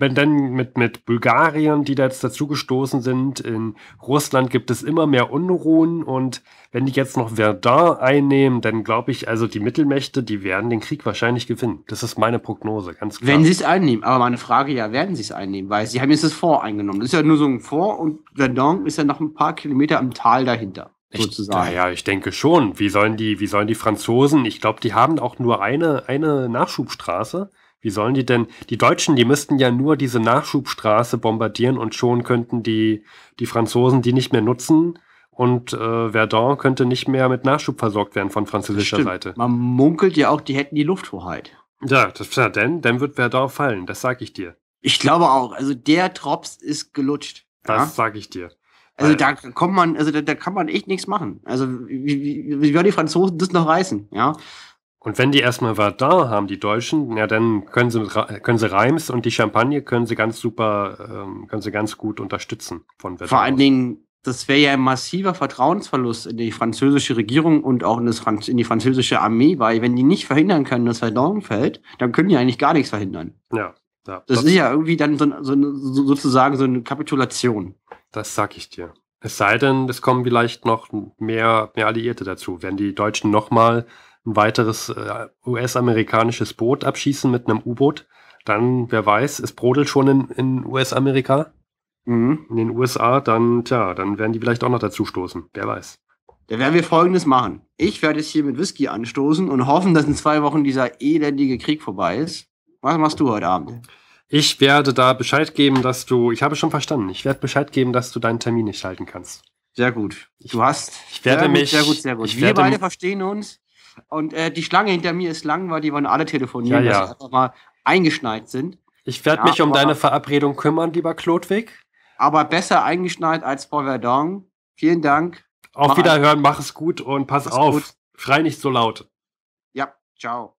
wenn dann mit, mit Bulgarien, die da jetzt dazugestoßen sind, in Russland gibt es immer mehr Unruhen und wenn die jetzt noch Verdun einnehmen, dann glaube ich, also die Mittelmächte, die werden den Krieg wahrscheinlich gewinnen. Das ist meine Prognose, ganz klar. Wenn sie es einnehmen, aber meine Frage ja, werden sie es einnehmen, weil sie haben jetzt das Fort eingenommen. Das ist ja nur so ein Fort und Verdun ist ja noch ein paar Kilometer im Tal dahinter. Sozusagen. Ich, naja, ich denke schon. Wie sollen die, wie sollen die Franzosen? Ich glaube, die haben auch nur eine, eine Nachschubstraße. Wie sollen die denn? Die Deutschen, die müssten ja nur diese Nachschubstraße bombardieren und schon könnten die, die Franzosen die nicht mehr nutzen und äh, Verdun könnte nicht mehr mit Nachschub versorgt werden von französischer Seite. Man munkelt ja auch, die hätten die Lufthoheit. Ja, das, ja denn, dann wird Verdun fallen, das sag ich dir. Ich glaube auch. Also der Drops ist gelutscht. Das ja? sag ich dir. Also da kommt man, also da, da kann man echt nichts machen. Also wie, wie, wie, wie die Franzosen das noch reißen, ja. Und wenn die erstmal Verdun haben, die Deutschen, ja, dann können sie, können sie Reims und die Champagne können sie ganz super, ähm, können sie ganz gut unterstützen von Verdun. Vor allen Dingen, das wäre ja ein massiver Vertrauensverlust in die französische Regierung und auch in, das Franz in die französische Armee, weil wenn die nicht verhindern können, dass Verdun fällt, dann können die eigentlich gar nichts verhindern. Ja. ja das, das ist ja irgendwie dann so, so, so, sozusagen so eine Kapitulation. Das sag ich dir. Es sei denn, es kommen vielleicht noch mehr, mehr Alliierte dazu. Wenn die Deutschen nochmal mal ein weiteres äh, US-amerikanisches Boot abschießen mit einem U-Boot, dann, wer weiß, es brodelt schon in, in US-Amerika, mhm. in den USA, dann, tja, dann werden die vielleicht auch noch dazu stoßen, wer weiß. Da werden wir Folgendes machen. Ich werde es hier mit Whisky anstoßen und hoffen, dass in zwei Wochen dieser elendige Krieg vorbei ist. Was machst du heute Abend? Ich werde da Bescheid geben, dass du, ich habe schon verstanden, ich werde Bescheid geben, dass du deinen Termin nicht halten kannst. Sehr gut. Du hast. Ich werde sehr mich. Gut, sehr gut, sehr gut. Ich Wir werde, beide verstehen uns. Und äh, die Schlange hinter mir ist lang, weil die wollen alle telefonieren, ja, dass sie einfach mal eingeschneit sind. Ich werde ja, mich um aber, deine Verabredung kümmern, lieber Klodwig. Aber besser eingeschneit als vor Verdun. Vielen Dank. Auf mach Wiederhören, mach es gut und pass auf. Gut. Schrei nicht so laut. Ja, ciao.